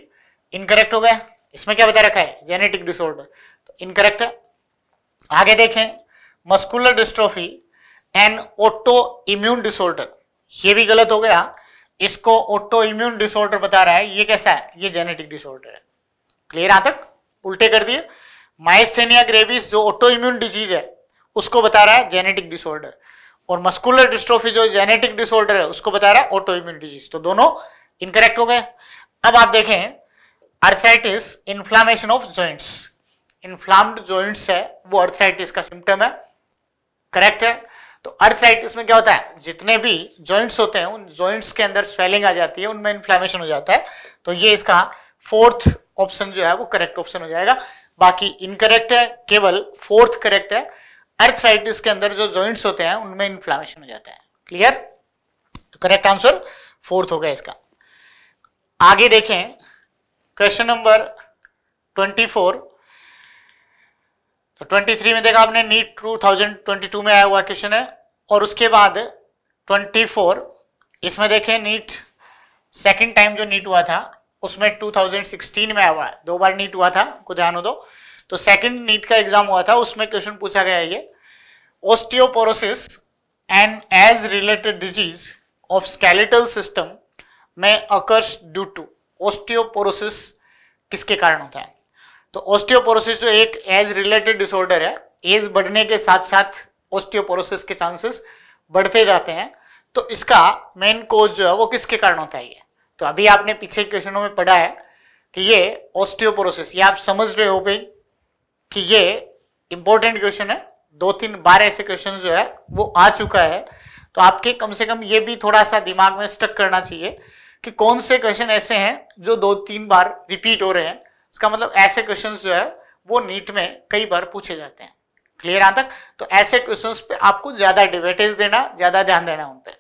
इनकरेक्ट हो गया इसमें क्या बता रखा है जेनेटिक डिसऑर्डर तो इनकरेक्ट है आगे देखें muscular dystrophy and auto immune disorder ये भी गलत हो गया इसको ऑटो इम्यून डिसऑर्डर बता रहा है ये कैसा है ये जेनेटिक डिसऑर्डर है क्लियर आ तक उल्टे कर दिए माइस्थेनिया ग्रेविस जो ऑटो इम्यून डिजीज है उसको बता रहा है जेनेटिक डिसऑर्डर और मस्कुलर डिस्ट्रोफी जो जेनेटिक डिसऑर्डर है उसको बता रहा है ऑटो इम्यून डिजीज तो दोनों इनकरेक्ट हो गए अब आप देखें arthritis inflammation of joints inflamed joints है वो अर्थराइटिस का सिम्टम है करेक्ट है तो अर्थराइटिस में क्या होता है जितने भी जॉइंट्स होते हैं उन जॉइंट्स के अंदर स्वेलिंग आ जाती है उनमें इन्फ्लामेशन हो जाता है तो ये इसका फोर्थ ऑप्शन जो है वो करेक्ट ऑप्शन हो जाएगा बाकी इनकरेक्ट है केवल फोर्थ करेक्ट है अर्थराइटिस के अंदर जो जॉइंट्स होते हैं उनमें इन्फ्लामेशन हो जाता है क्लियर तो करेक्ट आंसर फोर्थ गया इसका आगे देखें क्वेश्चन नंबर ट्वेंटी फोर तो ट्वेंटी थ्री में देखा आपने NEET two thousand twenty two में आया हुआ क्वेश्चन है और उसके बाद ट्वेंटी फोर इसमें देखें नीट सेकेंड टाइम जो नीट हुआ था उसमें 2016 में हुआ है दो बार नीट हुआ था को ध्यान दो तो सेकंड नीट का एग्जाम हुआ था उसमें क्वेश्चन पूछा गया ये osteoporosis and age related disease of skeletal system में अकर्स ड्यू टू ओस्टियोपोरोसिस किसके कारण होता है तो ओस्टियोपोरोसिस जो एक एज रिलेटेड डिसऑर्डर है एज बढ़ने के साथ साथ ओस्टियोपोरोसिस के चांसेस बढ़ते जाते हैं तो इसका मेन कोज जो है वो किसके कारण होता है ये तो अभी आपने पीछे क्वेश्चनों में पढ़ा है कि ये ऑस्टियोपोरोसिस ये आप समझ रहे हो भाई कि ये इंपॉर्टेंट क्वेश्चन है दो तीन बार ऐसे क्वेश्चन जो है वो आ चुका है तो आपके कम से कम ये भी थोड़ा सा दिमाग में स्टक करना चाहिए कि कौन से क्वेश्चन ऐसे हैं जो दो तीन बार रिपीट हो रहे हैं इसका मतलब ऐसे क्वेश्चन जो है वो नीट में कई बार पूछे जाते हैं क्लियर यहाँ तक तो ऐसे क्वेश्चन पे आपको ज्यादा डिबेटेज देना ज्यादा ध्यान देना उन पर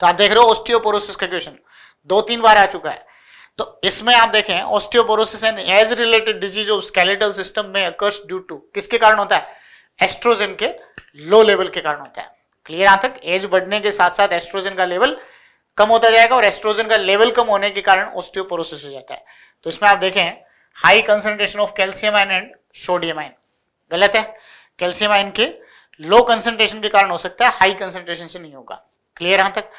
तो आप देख रहे हो ऑस्टियोपोरोसिस का क्वेश्चन दो तीन बार आ चुका है तो इसमें आप देखें osteoporosis and age related disease of skeletal system में अकर्स ड्यू टू किसके कारण होता है एस्ट्रोजन के लो लेवल के कारण होता है क्लियर यहां तक एज बढ़ने के साथ साथ एस्ट्रोजन का लेवल कम होता जाएगा और एस्ट्रोजन का लेवल कम होने के कारण ऑस्टियोपोरोसिस हो जाता है तो इसमें आप देखें high concentration of calcium ion and sodium ion गलत है कैल्सियम आयन के लो कंसेंट्रेशन के कारण हो सकता है हाई कंसेंट्रेशन से नहीं होगा क्लियर यहां तक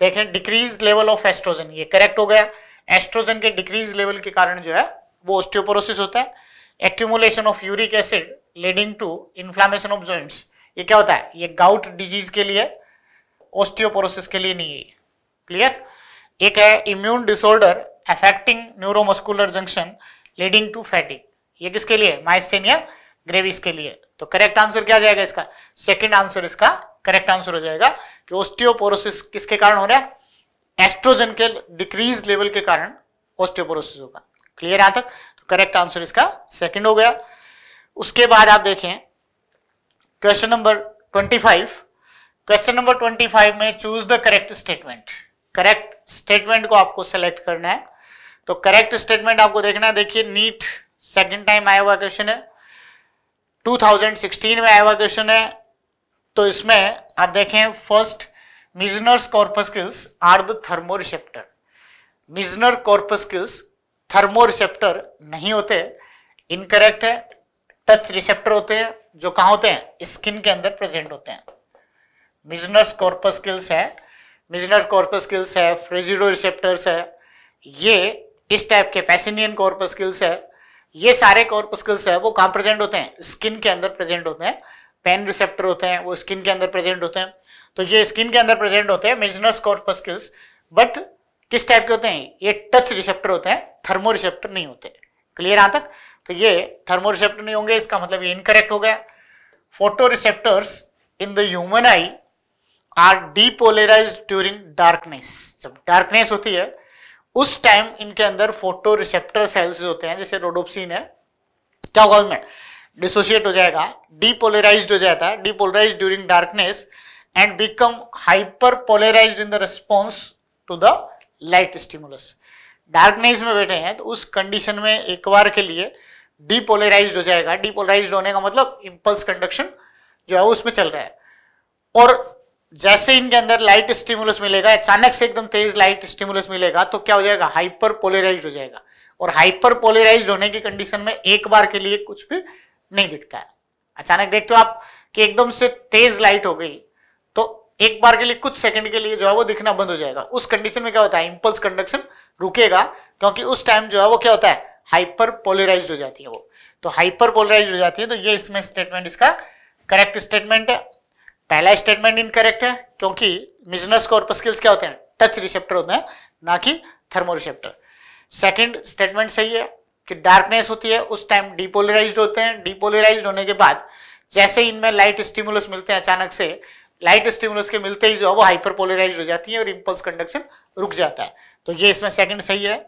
देखें डिक्रीज लेवल ऑफ एस्ट्रोजन ये करेक्ट हो गया एस्ट्रोजन के डिक्रीज लेवल के कारण जो है वो ऑस्टियोपोरोसिस होता है accumulation of uric acid leading to inflammation of joints ये क्या होता है ये गाउट डिजीज के लिए ऑस्टियोपोरोसिस के लिए नहीं है क्लियर एक है immune disorder affecting neuromuscular junction leading to fatigue ये किसके लिए माइस्थेनिया ग्रेविस के लिए तो करेक्ट आंसर क्या जाएगा इसका सेकंड आंसर इसका करेक्ट आंसर हो जाएगा कि ऑस्टियोपोरोसिस किसके कारण हो रहा है एस्ट्रोजन के डिक्रीज लेवल के कारण ऑस्टियोपोरोसिस होगा क्लियर यहां तक तो करेक्ट आंसर इसका सेकंड हो गया उसके बाद आप देखें क्वेश्चन नंबर 25 क्वेश्चन नंबर 25 में choose the correct statement correct statement को आपको सेलेक्ट करना है तो करेक्ट स्टेटमेंट आपको देखना है देखिए नीट सेकेंड टाइम आया हुआ क्वेश्चन है 2016 में आया हुआ क्वेश्चन है तो इसमें आप देखें first Meissner's corpuscles are the thermoreceptor Meissner corpuscles thermoreceptor नहीं होते इनकरेक्ट है टच रिसेप्टर होते हैं जो कहाँ होते हैं स्किन के अंदर प्रेजेंट होते हैं मिजनर्स कॉर्पस्किल्स है मिजनर कॉर्पस्किल्स है फ्रिजिडो रिसेप्टर्स है ये इस टाइप के पैसिनियन कॉर्पस्किल्स है ये सारे कॉर्पस्किल्स है वो कहाँ प्रेजेंट होते हैं स्किन के अंदर प्रेजेंट होते हैं पेन रिसेप्टर होते हैं वो स्किन के अंदर प्रेजेंट होते हैं तो ये स्किन के अंदर प्रेजेंट होते हैं मिजनस कॉर्पस्किल्स बट किस टाइप के होते हैं ये टच रिसेप्टर होते हैं थर्मो रिसेप्टर नहीं होते क्लियर आ तक तो ये थर्मो रिसेप्टर नहीं होंगे इसका मतलब ये इनकरेक्ट हो गया photoreceptors in the human eye are depolarize during darkness जब डार्कनेस होती है उस टाइम इनके अंदर फोटो रिसेप्टर सेल्स होते हैं जैसे रोडोप्सिन है क्या होगा उनमें डिसोशिएट हो जाएगा डीपोलराइज हो जाता है depolarize during darkness and become hyperpolarize in the response to the light stimulus darkness में बैठे हैं तो उस कंडीशन में एक बार के लिए डीपोलराइज हो जाएगा डीपोलराइज होने का मतलब इम्पल्स कंडक्शन जो है उसमें चल रहा है और जैसे इनके अंदर लाइट स्टिमुलस मिलेगा अचानक से एकदम तेज लाइट स्टिमुलस मिलेगा तो क्या हो जाएगा हाइपर पोलराइज हो जाएगा और हाइपर पोलराइज होने की कंडीशन में एक बार के लिए कुछ भी नहीं दिखता है अचानक देखते हो आप कि एकदम से तेज लाइट हो गई तो एक बार के लिए कुछ सेकंड के लिए जो है वो दिखना बंद हो जाएगा उस कंडीशन में क्या होता है इंपल्स कंडक्शन रुकेगा क्योंकि उस टाइम जो है वो क्या होता है हाइपर पोलराइज हो जाती है वो तो हाइपर पोलराइज हो जाती है तो ये इसमें स्टेटमेंट इसका करेक्ट स्टेटमेंट है पहला स्टेटमेंट इनकरेक्ट है क्योंकि मिजनस कॉर्पस्किल्स क्या होते हैं टच रिसेप्टर होते हैं ना कि थर्मो रिसेप्टर सेकेंड स्टेटमेंट सही है कि डार्कनेस होती है उस टाइम डिपोलराइज होते हैं डिपोलराइज होने के बाद जैसे इनमें लाइट स्टिमुलस मिलते हैं अचानक से लाइट स्टिमुलस के मिलते ही जो है वो हाइपर पोलराइज हो जाती है और इम्पल्स कंडक्शन रुक जाता है तो ये इसमें सेकंड सही है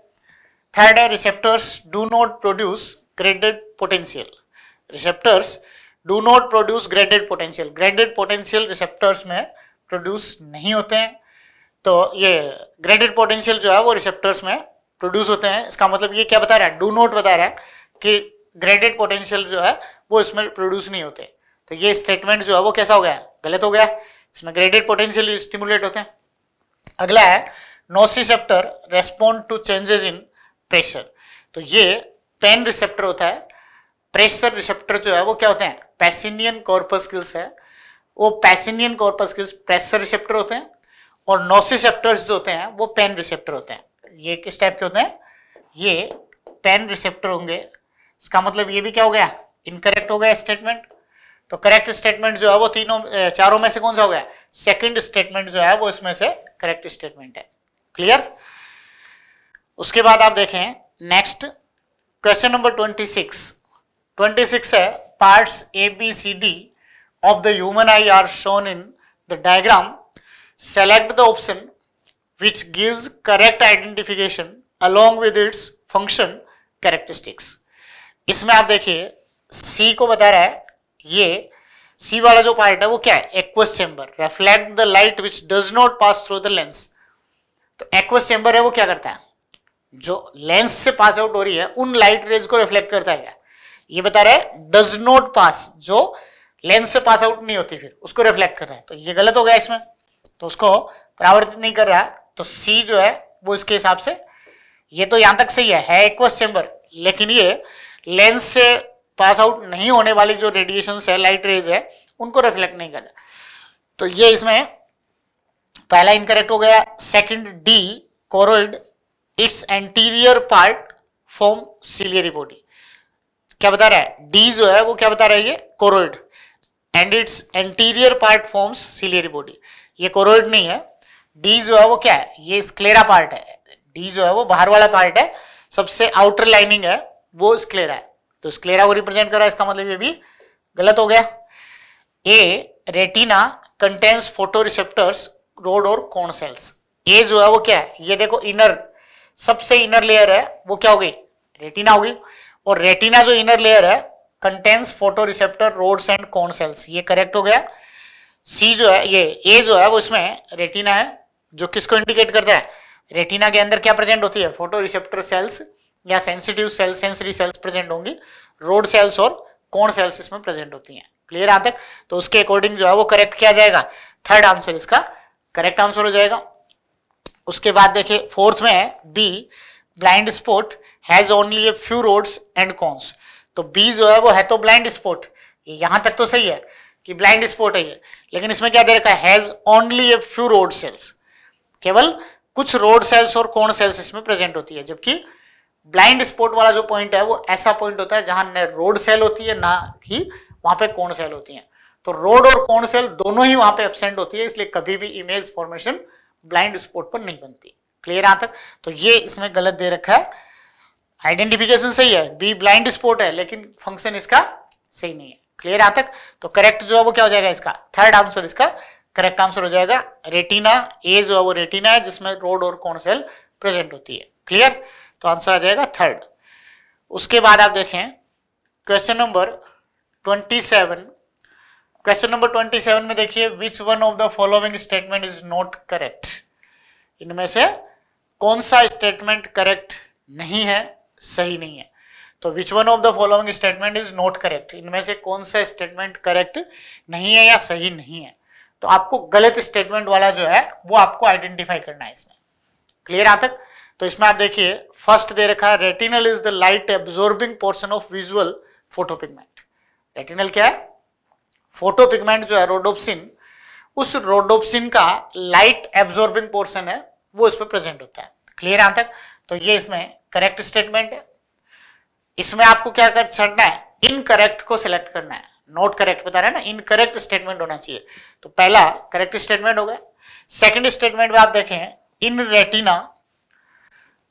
थर्ड है receptors do not produce graded potential receptors do not produce graded potential graded potential receptors में प्रोड्यूस नहीं होते हैं तो ये ग्रेडेड पोटेंशियल जो है वो रिसेप्टर्स में प्रोड्यूस होते हैं इसका मतलब ये क्या बता रहा है डू नोट बता रहा है कि ग्रेडेड पोटेंशियल जो है वो इसमें प्रोड्यूस नहीं होते तो ये स्टेटमेंट जो है वो कैसा हो गया गलत हो गया इसमें ग्रेडेड पोटेंशियल स्टिमुलेट होते हैं अगला है nociceptor respond to changes in pressure तो ये पेन रिसेप्टर होता है प्रेशर रिसेप्टर जो है वो क्या होते हैं पैसिनियन कॉर्पस्किल्स है वो पैसिनियन कॉर्पस्किल्स प्रेशर रिसेप्टर होते हैं और नोसिसेप्टर्स जो होते हैं वो पेन रिसेप्टर होते हैं ये किस टाइप के होते हैं ये पेन रिसेप्टर होंगे इसका मतलब ये भी क्या हो गया इनकरेक्ट हो गया स्टेटमेंट तो करेक्ट स्टेटमेंट जो है वो तीनों चारों में से कौन सा हो गया सेकंड स्टेटमेंट जो है वो इसमें से करेक्ट स्टेटमेंट है क्लियर उसके बाद आप देखें next question number twenty six twenty six है parts A B C D of the human eye are shown in the diagram select the option which gives correct identification along with its function characteristics. इसमें आप देखिए C को बता रहा है ये C वाला जो पार्ट है वो क्या है aqueous chamber reflect the light which does not pass through the lens तो एक्वस चेंबर है वो क्या करता है जो लेंस से पास आउट हो रही है उन लाइट रेज को रिफ्लेक्ट करता है ये बता रहा है डज नॉट पास जो लेंस से पास आउट नहीं होती फिर उसको रिफ्लेक्ट कर रहा है तो ये गलत हो गया इसमें तो उसको परावर्तित नहीं कर रहा तो सी जो है वो इसके हिसाब से ये तो यहां तक सही है है एक्वस चेंबर लेकिन ये लेंस से पास आउट नहीं होने वाली जो रेडिएशन है लाइट रेज है उनको रिफ्लेक्ट नहीं कर तो ये इसमें पहला इनकरेक्ट हो गया second D choroid its anterior part form ciliary body क्या बता रहा है डी जो है वो क्या बता रहा है ये choroid and its anterior part forms ciliary body ये कोरोइड नहीं है डी जो है वो क्या है ये स्क्लेरा पार्ट है डी जो है वो बाहर वाला पार्ट है सबसे आउटर लाइनिंग है वो स्क्लेरा है तो स्क्लेरा को रिप्रेजेंट कर रहा है इसका मतलब ये भी गलत हो गया A retina contains photoreceptors rod और कोन सेल्स ए जो है वो क्या है ये देखो इनर सबसे इनर लेयर है वो क्या हो गई रेटिना होगी और रेटिना जो इनर लेयर है contains photoreceptor rods and cone cells ये करेक्ट हो गया सी जो है ये ए जो है वो इसमें रेटिना है जो किसको इंडिकेट करता है रेटिना के अंदर क्या प्रेजेंट होती है फोटो रिसेप्टर सेल्स या sensitive cells sensory cells present होंगी रोड सेल्स और कौन सेल्स इसमें प्रेजेंट होती हैं क्लियर आ तक तो उसके अकॉर्डिंग जो है वो करेक्ट किया जाएगा थर्ड आंसर इसका करेक्ट आंसर हो जाएगा उसके बाद देखिए फोर्थ में है B blind spot has only a few rods and cones तो बी जो है वो है तो ब्लाइंड स्पोर्ट यहां तक तो सही है कि ब्लाइंड स्पॉट है ये लेकिन इसमें क्या दे रखा है has only a few rod cells केवल कुछ रोड सेल्स और कोण सेल्स इसमें प्रेजेंट होती है जबकि ब्लाइंड स्पॉट वाला जो पॉइंट है वो ऐसा पॉइंट होता है जहां न रोड सेल होती है ना ही वहां पे कोण सेल होती है तो रोड और कोण सेल दोनों ही वहां पे एबसेंट होती है इसलिए कभी भी इमेज फॉर्मेशन ब्लाइंड स्पॉट पर नहीं बनती क्लियर यहां तक तो ये इसमें गलत दे रखा है आइडेंटिफिकेशन सही है बी ब्लाइंड स्पॉट है लेकिन फंक्शन इसका सही नहीं है क्लियर यहां तक तो करेक्ट जो है वो क्या हो जाएगा इसका थर्ड आंसर इसका करेक्ट आंसर हो जाएगा रेटिना ए जो है वो रेटिना है जिसमें रोड और कौन सेल प्रेजेंट होती है क्लियर तो आंसर आ जाएगा थर्ड उसके बाद आप देखें question number twenty seven question number twenty seven में देखिए which one of the following statement is not correct इनमें से कौन सा स्टेटमेंट करेक्ट नहीं है सही नहीं है तो which one of the following statement is not correct इनमें से कौन सा स्टेटमेंट करेक्ट नहीं है या सही नहीं है तो आपको गलत स्टेटमेंट वाला जो है वो आपको आइडेंटिफाई करना है इसमें क्लियर आ तक तो इसमें आप देखिए फर्स्ट दे रखा है retinal is the light absorbing portion of visual photopigment retinal क्या है फोटो पिगमेंट जो है रोडोप्सिन उस रोडोप्सिन का लाइट एब्जॉर्बिंग पोर्शन है वो इसमें प्रेजेंट होता है क्लियर आ तक तो ये इसमें करेक्ट स्टेटमेंट है इसमें आपको क्या कर छना है इनकरेक्ट को सिलेक्ट करना है नॉट करेक्ट बता रहे हैं ना इनकरेक्ट स्टेटमेंट होना चाहिए तो पहला करेक्ट स्टेटमेंट हो गया सेकेंड स्टेटमेंट में आप देखें in retina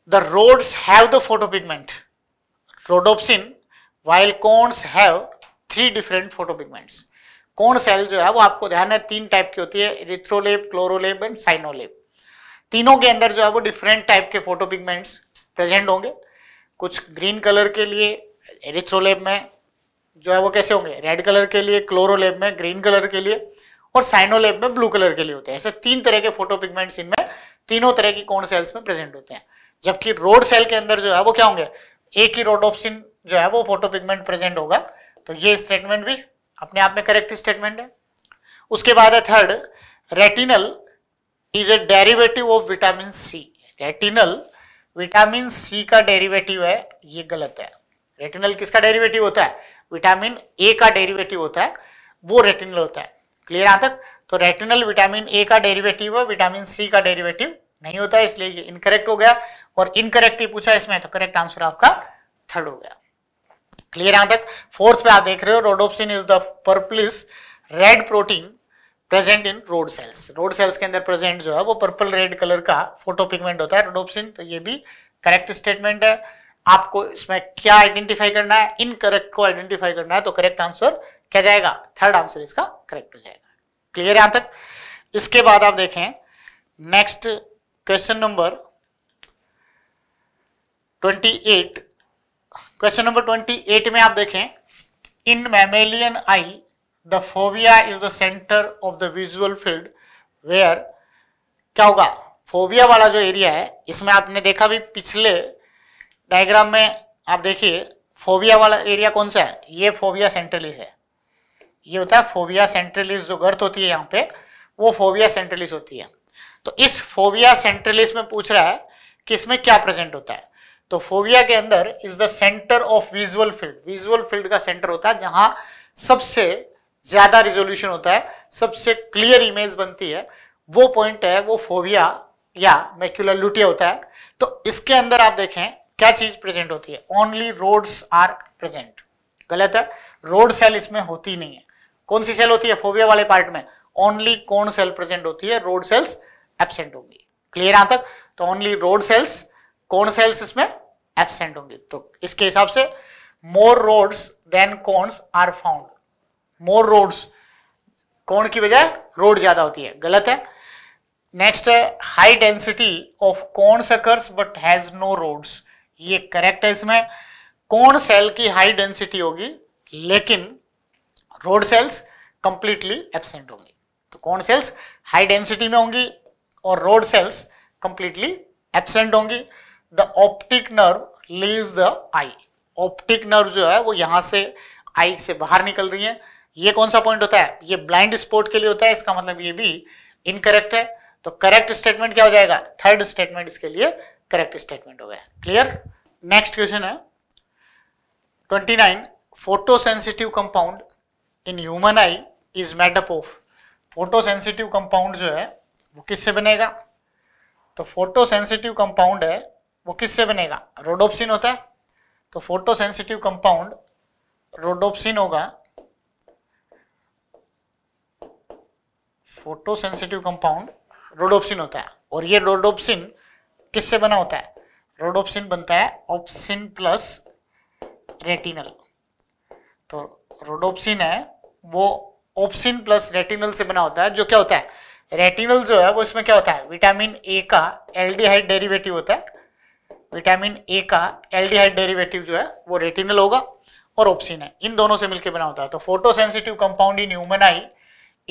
the rods have the photopigment rhodopsin while cones have three different photopigments cone cell जो है वो आपको ध्यान है तीन टाइप की होती है रिथ्रोलेब क्लोरोलेब एंड साइनोलेब तीनों के अंदर जो है वो डिफरेंट टाइप के फोटोपिगमेंट्स प्रेजेंट होंगे कुछ ग्रीन कलर के लिए एरिथ्रोलेब में जो है वो कैसे होंगे रेड कलर के लिए क्लोरोलेब में ग्रीन कलर के लिए और साइनोलेब में ब्लू कलर के लिए होते हैं ऐसे तीन तरह के फोटो पिगमेंट्स इनमें तीनों तरह की कौन सेल्स में प्रेजेंट होते हैं जबकि रोड सेल के अंदर जो है वो क्या होंगे एक ही रोडोप्सिन जो है वो फोटो पिगमेंट प्रेजेंट होगा तो ये स्टेटमेंट भी अपने आप में करेक्ट स्टेटमेंट है उसके बाद है third retinal is a derivative of vitamin C retinal vitamin C का डेरिवेटिव है ये गलत है रेटिनल किसका डेरिवेटिव होता है विटामिन ए का डेरिवेटिव होता है वो रेटिनल होता है क्लियर यहाँ तक तो रेटिनल विटामिन ए का डेरिवेटिव है विटामिन सी का डेरिवेटिव नहीं होता है इसलिए ये इनकरेक्ट हो गया और इनकरेक्ट ही पूछा इसमें तो करेक्ट आंसर आपका थर्ड हो गया क्लियर यहाँ तक फोर्थ पे आप देख रहे हो rhodopsin is the purplish red protein present in rod cells rod cells के अंदर प्रेजेंट जो है वो पर्पल रेड कलर का फोटोपिगमेंट होता है रोडोप्सिन तो ये भी करेक्ट स्टेटमेंट है आपको इसमें क्या आइडेंटिफाई करना है इनकरेक्ट को आइडेंटिफाई करना है तो करेक्ट आंसर क्या जाएगा थर्ड आंसर इसका करेक्ट हो जाएगा क्लियर है यहां तक इसके बाद आप देखें next question number 28 question number 28 में आप देखें in mammalian eye the fovea is the centre of the visual field where क्या होगा फोबिया वाला जो एरिया है इसमें आपने देखा भी पिछले डायग्राम में आप देखिए फोबिया वाला एरिया कौन सा है ये फोबिया सेंट्रलिस है ये होता है फोबिया सेंट्रलिस जो गर्थ होती है यहाँ पे वो फोबिया सेंट्रलिस होती है तो इस फोबिया सेंट्रलिस में पूछ रहा है कि इसमें क्या प्रेजेंट होता है तो फोबिया के अंदर is the centre of visual field visual field का सेंटर होता है जहां सबसे ज्यादा रिजोल्यूशन होता है सबसे क्लियर इमेज बनती है वो पॉइंट है वो फोबिया या मैक्यूलर लुटिया होता है तो इसके अंदर आप देखें क्या चीज प्रेजेंट होती है ओनली रोड्स आर प्रेजेंट गलत है रोड सेल इसमें होती नहीं है कौन सी सेल होती है फोबिया वाले पार्ट में ओनली कौन सेल प्रेजेंट होती है रोड सेल्स एबसेंट होंगी क्लियर यहां तक तो only rod cells cone cells इसमें एबसेंट होंगी तो इसके हिसाब से more rods than cones are found more rods cone की बजाय रोड ज्यादा होती है गलत है नेक्स्ट है हाई डेंसिटी ऑफ कौन सकर्स बट हैज नो रोड्स ये करेक्ट है इसमें कौन सेल की हाई डेंसिटी होगी लेकिन रोड सेल्स कंप्लीटली एबसेंट होंगी तो कौन सेल्स हाई डेंसिटी में होंगी और रोड सेल्स कंप्लीटली एबसेंट होंगी the optic nerve leaves the eye optic nerve जो है वो यहां से आई से बाहर निकल रही है ये कौन सा पॉइंट होता है ये ब्लाइंड स्पॉट के लिए होता है इसका मतलब ये भी इनकरेक्ट है तो करेक्ट स्टेटमेंट क्या हो जाएगा थर्ड स्टेटमेंट इसके लिए करेक्ट स्टेटमेंट हो गया क्लियर नेक्स्ट क्वेश्चन है 29 sensitive compound in human eye is made up of photosensitive compound जो है वो किससे बनेगा तो सेंसिटिव कंपाउंड है वो किससे बनेगा रोडोप्सिन होता है तो फोटो सेंसिटिव कंपाउंड रोडोप्सिन होगा फोटो सेंसिटिव कंपाउंड रोडोप्सिन होता है और ये रोडोप्सिन किससे बना होता है रोडोप्सिन बनता है ऑप्सिन प्लस रेटिनल तो रोडोप्सिन है वो ऑप्सिन प्लस रेटिनल से बना होता है जो क्या होता है रेटिनल जो है वो इसमें क्या होता है विटामिन ए का एल्डिहाइड डेरिवेटिव होता है विटामिन ए का एल्डिहाइड डेरिवेटिव जो है वो रेटिनल होगा और ऑप्सिन है इन दोनों से मिलकर बना होता है तो sensitive compound in human eye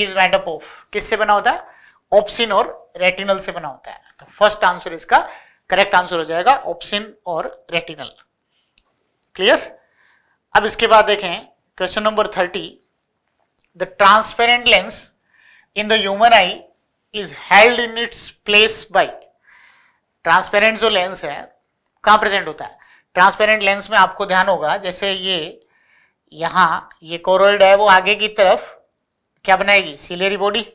is made up of किससे बना होता है ऑप्सिन और रेटिनल से बना होता है तो फर्स्ट आंसर इसका करेक्ट आंसर हो जाएगा ऑप्शन और रेटिनल क्लियर अब इसके बाद देखें question number thirty the transparent lens in the human eye is held in its place by transparent जो लेंस है कहां प्रेजेंट होता है ट्रांसपेरेंट लेंस में आपको ध्यान होगा जैसे ये यहां ये कोरोइड है वो आगे की तरफ क्या बनाएगी सिलेरी बॉडी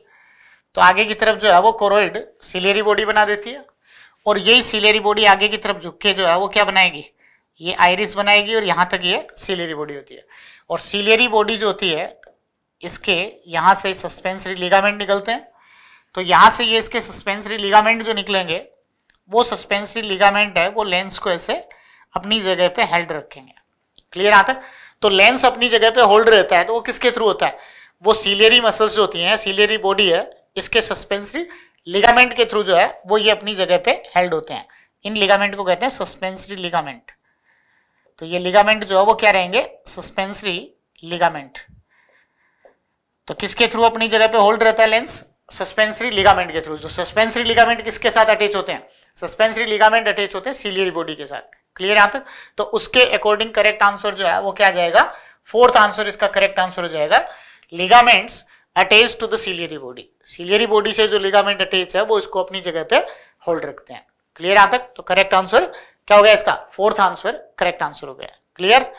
तो आगे की तरफ जो है वो कोरोइड सिलेरी बॉडी बना देती है और यही सिलेरी बॉडी आगे की तरफ झुक के जो है वो क्या बनाएगी ये आयरिस बनाएगी और यहाँ तक ये सिलेरी बॉडी होती है और सिलेरी बॉडी जो होती है इसके यहाँ से सस्पेंसरी लिगामेंट निकलते हैं तो यहाँ से ये इसके सस्पेंसरी लिगामेंट जो निकलेंगे वो सस्पेंसरी लिगामेंट है वो लेंस को ऐसे अपनी जगह पे हेल्ड रखेंगे क्लियर आता है तो लेंस अपनी जगह पे होल्ड रहता है तो वो किसके थ्रू होता है वो सिलेरी मसल्स जो होती हैं सिलेरी बॉडी है इसके सस्पेंसरी लिगामेंट के थ्रू जो है वो ये अपनी जगह पे हेल्ड होते हैं इन लिगामेंट को कहते हैं सस्पेंसरी लिगामेंट तो ये लिगामेंट जो है वो क्या रहेंगे सस्पेंसरी लिगामेंट तो किसके थ्रू अपनी जगह पे होल्ड रहता है लेंस सस्पेंसरी लिगामेंट के थ्रू जो सस्पेंसरी लिगामेंट किसके साथ अटैच होते हैं सस्पेंसरी लिगामेंट अटैच होते हैं सीलियरी बॉडी के साथ क्लियर यहां तक तो उसके अकॉर्डिंग करेक्ट आंसर जो है वो क्या जाएगा फोर्थ आंसर इसका करेक्ट आंसर हो जाएगा ligaments attach to the body ciliary body से जो लिगामेंट अटैच है वो इसको अपनी जगह पे होल्ड रखते हैं क्लियर यहां तक तो करेक्ट आंसर क्या हो गया इसका फोर्थ आंसर करेक्ट आंसर हो गया क्लियर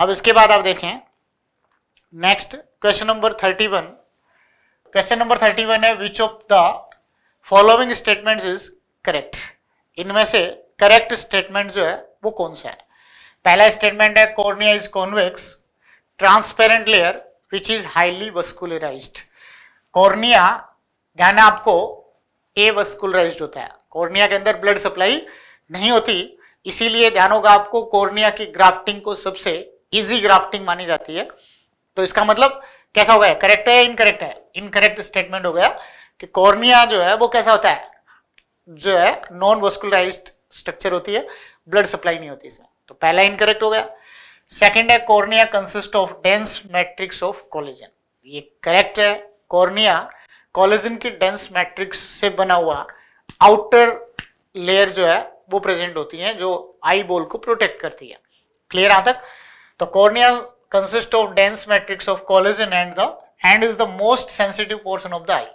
अब इसके बाद आप देखें next question number thirty one question number thirty one है which of the following statement is correct इनमें से करेक्ट स्टेटमेंट जो है वो कौन सा है पहला स्टेटमेंट है cornea is convex transparent layer which is highly vascularize cornea ध्यान आपको ए वस्कुलराइज होता है कॉर्निया के अंदर ब्लड सप्लाई नहीं होती इसीलिए ध्यान होगा आपको कॉर्निया की ग्राफ्टिंग को सबसे इजी ग्राफ्टिंग मानी जाती है तो इसका मतलब कैसा हो गया करेक्ट है इनकरेक्ट है इनकरेक्ट स्टेटमेंट हो गया कि कॉर्निया जो है वो कैसा होता है जो है नॉन वस्कुलराइज स्ट्रक्चर होती है ब्लड सप्लाई नहीं होती इसमें तो पहला इनकरेक्ट हो गया सेकंड है cornea consist of dense matrix of collagen ये करेक्ट है कॉर्निया कोलेजन की डेंस मैट्रिक्स से बना हुआ आउटर लेयर जो है वो प्रेजेंट होती है जो आई बोल को प्रोटेक्ट करती है क्लियर आ तक तो cornea consist of dense matrix of collagen and the and is the most sensitive portion of the eye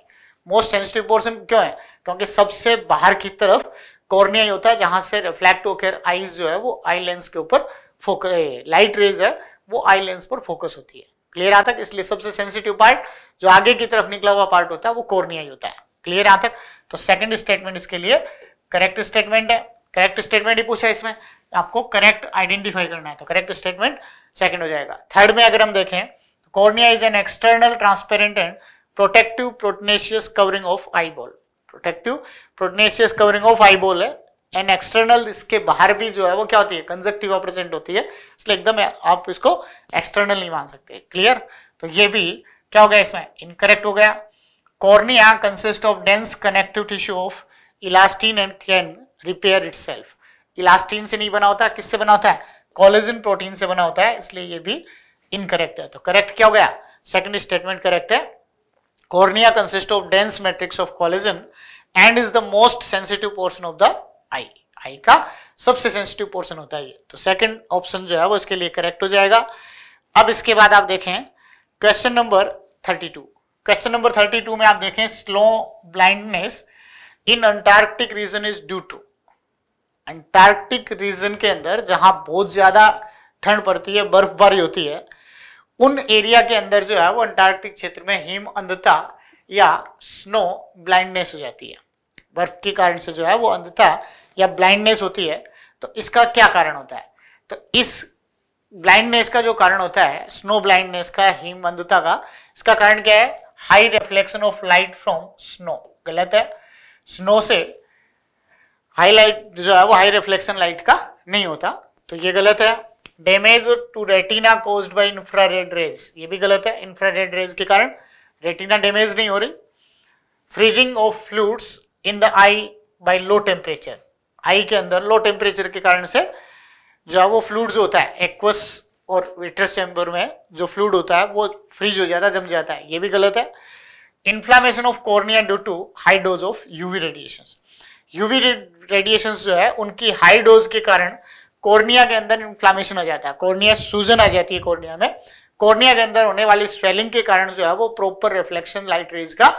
most sensitive portion क्यों है क्योंकि सबसे बाहर की तरफ कॉर्निया ही होता है जहां से रिफ्लेक्ट होकर आईज जो है वो आई लेंस के ऊपर लाइट रेज है वो आई लेंस पर फोकस होती है क्लियर आता है इसलिए सबसे सेंसिटिव पार्ट जो आगे की तरफ निकला हुआ पार्ट होता है वो कोर्निया ही होता है क्लियर आता है तो सेकंड स्टेटमेंट इसके लिए करेक्ट स्टेटमेंट है करेक्ट स्टेटमेंट ही पूछा इसमें आपको करेक्ट आइडेंटिफाई करना है तो करेक्ट स्टेटमेंट सेकंड हो जाएगा थर्ड में अगर हम देखें cornea is an external transparent and protective proteinaceous covering of eyeball protective proteinaceous covering of eyeball है एंड एक्सटर्नल इसके बाहर भी जो है वो क्या होती है कंजक्टिव प्रेजेंट होती है इसलिए एकदम आप इसको एक्सटर्नल नहीं मान सकते क्लियर तो ये भी क्या हो गया इसमें इनकरेक्ट हो गया cornea consist of dense connective tissue of elastin and can repair itself elastin से नहीं बना होता किससे बना होता है कॉलेजिन प्रोटीन से बना होता है इसलिए ये भी इनकरेक्ट है तो करेक्ट क्या हो गया सेकेंड स्टेटमेंट करेक्ट है cornea consist of dense matrix of collagen and is the most sensitive portion of the eye eye का सबसे सेंसिटिव पोर्शन होता है ये तो सेकंड ऑप्शन जो है वो इसके लिए करेक्ट हो जाएगा अब इसके बाद आप देखें क्वेश्चन नंबर 32 क्वेश्चन नंबर 32 में आप देखें snow blindness in Antarctic region is due to Antarctic region के अंदर जहां बहुत ज्यादा ठंड पड़ती है बर्फबारी होती है उन एरिया के अंदर जो है वो अंटार्कटिक क्षेत्र में हिम अंधता या स्नो ब्लाइंडनेस हो जाती है बर्फ के कारण से जो है वो अंधता या ब्लाइंडनेस होती है तो इसका क्या कारण होता है तो इस ब्लाइंडनेस का जो कारण होता है स्नो ब्लाइंडनेस का हिम अंधता का इसका कारण क्या है high reflection of light from snow गलत है स्नो से हाई लाइट जो है वो हाई रिफ्लेक्शन लाइट का नहीं होता तो ये गलत है damage to retina caused by infrared rays ये भी गलत है इंफ्रारेड रेज के कारण रेटिना डैमेज नहीं हो रही freezing of fluids in the eye by low temperature eye के अंदर लो टेम्परेचर के कारण से जो है वो फ्लूड जो होता है एक्वस और विट्रस चैम्बर में जो फ्लूड होता है वो फ्रीज हो जाता है जम जाता है ये भी गलत है inflammation of cornea due to high dose of UV radiation UV radiation जो है उनकी हाई डोज के कारण कॉर्निया के अंदर इन्फ्लामेशन आ जाता है कॉर्निया सूजन आ जाती है कॉर्निया में कॉर्निया के अंदर होने वाली स्वेलिंग के कारण जो है वो प्रॉपर रिफ्लेक्शन लाइट रेज का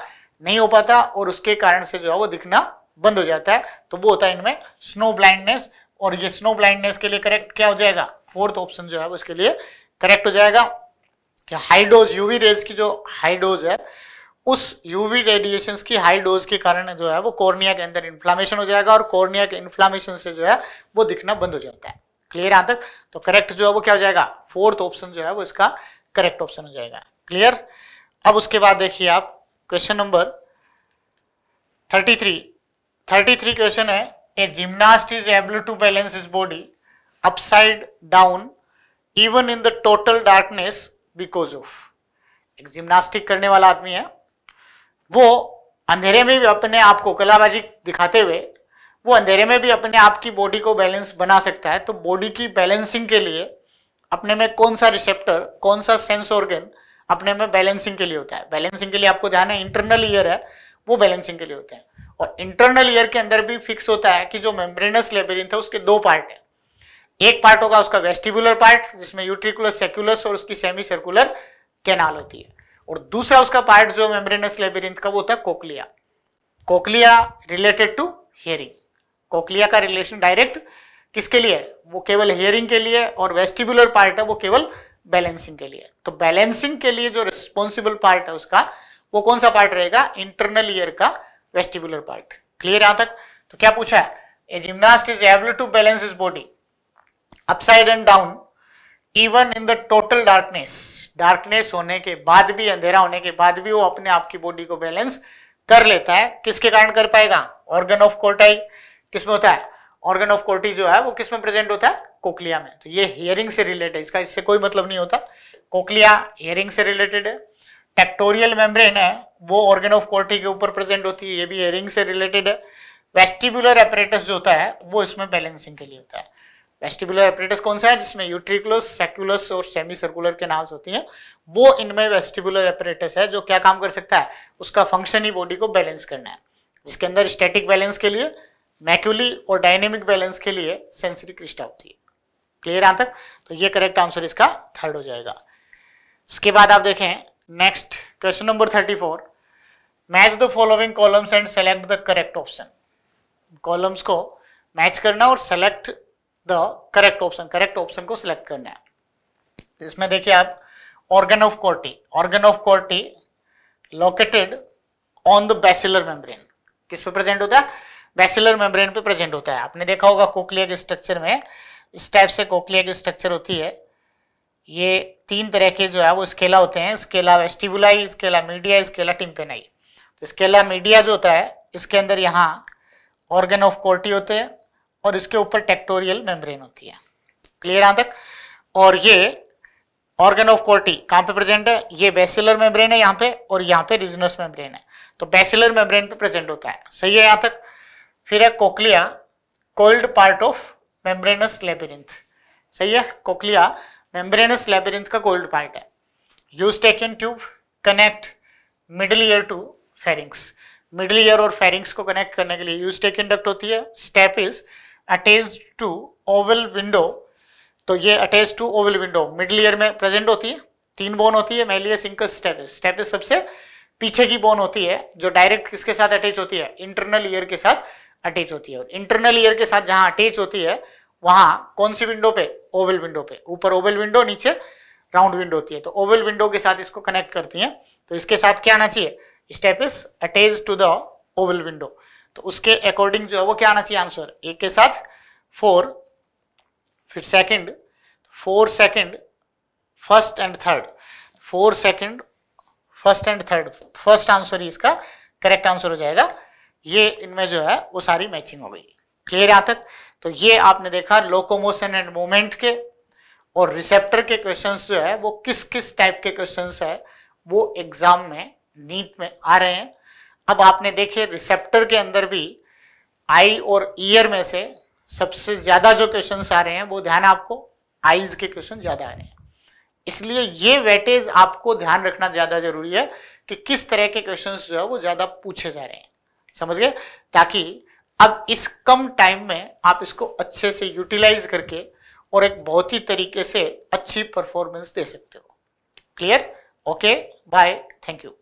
नहीं हो पाता और उसके कारण से जो है वो दिखना बंद हो जाता है तो वो होता है इनमें स्नो ब्लाइंडनेस और ये स्नो ब्लाइंडनेस के लिए करेक्ट क्या हो जाएगा फोर्थ ऑप्शन जो है वो इसके लिए करेक्ट हो जाएगा कि हाई डोज यूवी रेज की जो हाई डोज है उस यूवी रेडिएशन की हाई डोज के कारण जो है वो कॉर्निया के अंदर इन्फ्लामेशन हो जाएगा और कॉर्निया के इन्फ्लामेशन से जो है वो दिखना बंद हो जाता है क्लियर यहां तक तो करेक्ट जो है वो क्या हो जाएगा फोर्थ ऑप्शन जो है वो इसका करेक्ट ऑप्शन हो जाएगा क्लियर अब उसके बाद देखिए आप क्वेश्चन नंबर 33 33 क्वेश्चन है a gymnast is able to balance is body upside down even in the total darkness because of एक जिम्नास्टिक करने वाला आदमी है वो अंधेरे में भी अपने आप को कलाबाजी दिखाते हुए वो अंधेरे में भी अपने आप की बॉडी को बैलेंस बना सकता है तो बॉडी की बैलेंसिंग के लिए अपने में कौन सा रिसेप्टर कौन सा सेंस ऑर्गन अपने में बैलेंसिंग के लिए होता है बैलेंसिंग के लिए आपको जाना इंटरनल ईयर है वो बैलेंसिंग के लिए होता है और इंटरनल ईयर के अंदर भी फिक्स होता है कि जो मेम्ब्रेनस लेबेरिंथ है उसके दो पार्ट है एक पार्ट होगा उसका वेस्टिबुलर पार्ट जिसमें यूट्रिकुलर सेक्युलस और उसकी सेमी सर्कुलर कैनाल होती है और दूसरा उसका पार्ट जो मेम्ब्रेनस लेबेरिंथ का वो होता है cochlea cochlea related to hearing cochlea का रिलेशन डायरेक्ट किसके लिए है वो केवल हियरिंग के लिए और वेस्टिबुलर पार्ट है वो केवल बैलेंसिंग के लिए तो बैलेंसिंग के लिए जो रिस्पॉन्सिबल पार्ट है उसका वो कौन सा पार्ट रहेगा इंटरनल ईयर का वेस्टिबुलर पार्ट क्लियर यहां तक तो क्या पूछा है a gymnast is able to balance is body upside and down even in the total darkness darkness होने के बाद भी अंधेरा होने के बाद भी वो अपने आप की बॉडी को बैलेंस कर लेता है किसके कारण कर पाएगा ऑर्गन ऑफ कोर्टाई किसमें होता है ऑर्गन ऑफ कोर्टी जो है वो किसमें प्रेजेंट होता है कोकलिया में तो ये हियरिंग से रिलेटेड है इसका इससे कोई मतलब नहीं होता कोकलिया हियरिंग से रिलेटेड है टेक्टोरियल मेम्ब्रेन है वो ऑर्गेन ऑफ कोर्टी के ऊपर प्रेजेंट होती है ये भी हेयरिंग से रिलेटेड है वेस्टिबुलर एपरेटस जो होता है वो इसमें बैलेंसिंग के लिए होता है वेस्टिबुलर एपरेटस कौन सा है जिसमें यूट्रिकुलस सेक्युलस और सेमी सर्कुलर के नाल्स होती हैं वो इनमें वेस्टिबुलर एपरेटस है जो क्या काम कर सकता है उसका फंक्शन ही बॉडी को बैलेंस करना है जिसके अंदर स्टैटिक बैलेंस के लिए मैक्यूली और डायनेमिक बैलेंस के लिए सेंसरी क्रिस्टा होती है क्लियर यहां तक तो ये करेक्ट आंसर इसका थर्ड हो जाएगा इसके बाद आप देखें next question number thirty four match the following columns and select the correct option columns को मैच करना और select the correct option correct option को सिलेक्ट करना है इसमें देखिए आप organ of Corti organ of Corti located on the basilar membrane किस पे प्रेजेंट होता है बेसिलर मेम्ब्रेन पे प्रेजेंट होता है आपने देखा होगा कोकलिया के स्ट्रक्चर में इस टाइप से कोकलिया की स्ट्रक्चर होती है ये तीन तरह के जो है वो स्केला होते हैं scala vestibuli scala media scala tympani तो स्केला मीडिया जो होता है इसके अंदर यहाँ ऑर्गन ऑफ कोर्टी होते हैं और इसके ऊपर टेक्टोरियल मेम्ब्रेन होती है क्लियर यहाँ तक और ये ऑर्गन ऑफ कोर्टी कहाँ पे प्रेजेंट है ये बेसिलर मेम्ब्रेन है यहाँ पे और यहाँ पे रिजनस मेम्ब्रेन है तो बेसिलर मेम्ब्रेन पे प्रेजेंट होता है सही है यहाँ तक फिर है cochlea cold part of membranous labyrinth सही है कोकलिया मेम्ब्रेनस लेबिरिंथ का गोल्ड पार्ट है eustachian tube connect middle ear to pharynx middle ear और फेरिंग्स को कनेक्ट करने के लिए यूस्टेकिन डक्ट होती है step is attach to oval window तो ये attach to oval window middle ear में प्रेजेंट होती है तीन बोन होती है मेलियस सिंकस स्टेपिस स्टेपिस सबसे पीछे की बोन होती है जो डायरेक्ट किसके साथ अटैच होती है इंटरनल ईयर के साथ अटैच होती है और इंटरनल ईयर के साथ जहां अटैच होती है वहां कौन सी विंडो पे ओवल विंडो पे ऊपर ओवल विंडो नीचे राउंड विंडो होती है तो ओवल विंडो के साथ इसको कनेक्ट करती है तो इसके साथ क्या आना चाहिए step is attach to the oval window तो उसके अकॉर्डिंग जो है वो क्या आना चाहिए आंसर एक के साथ फोर फिर second four second first and third four second first and third first answer ही इसका करेक्ट आंसर हो जाएगा ये इनमें जो है वो सारी मैचिंग हो गई क्लियर तक तो ये आपने देखा लोकोमोशन एंड मूवमेंट के और रिसेप्टर के क्वेश्चंस जो है वो किस किस टाइप के क्वेश्चंस है वो एग्जाम में नीट में आ रहे हैं अब आपने देखे रिसेप्टर के अंदर भी आई और ईयर में से सबसे ज़्यादा जो क्वेश्चंस आ रहे हैं वो ध्यान आपको आईज के क्वेश्चन ज़्यादा आ रहे हैं इसलिए ये वेटेज आपको ध्यान रखना ज़्यादा जरूरी है कि किस तरह के क्वेश्चन जो है वो ज़्यादा पूछे जा रहे हैं समझ गए ताकि अब इस कम टाइम में आप इसको अच्छे से यूटिलाइज करके और एक बहुत ही तरीके से अच्छी परफॉर्मेंस दे सकते हो clear okay bye thank you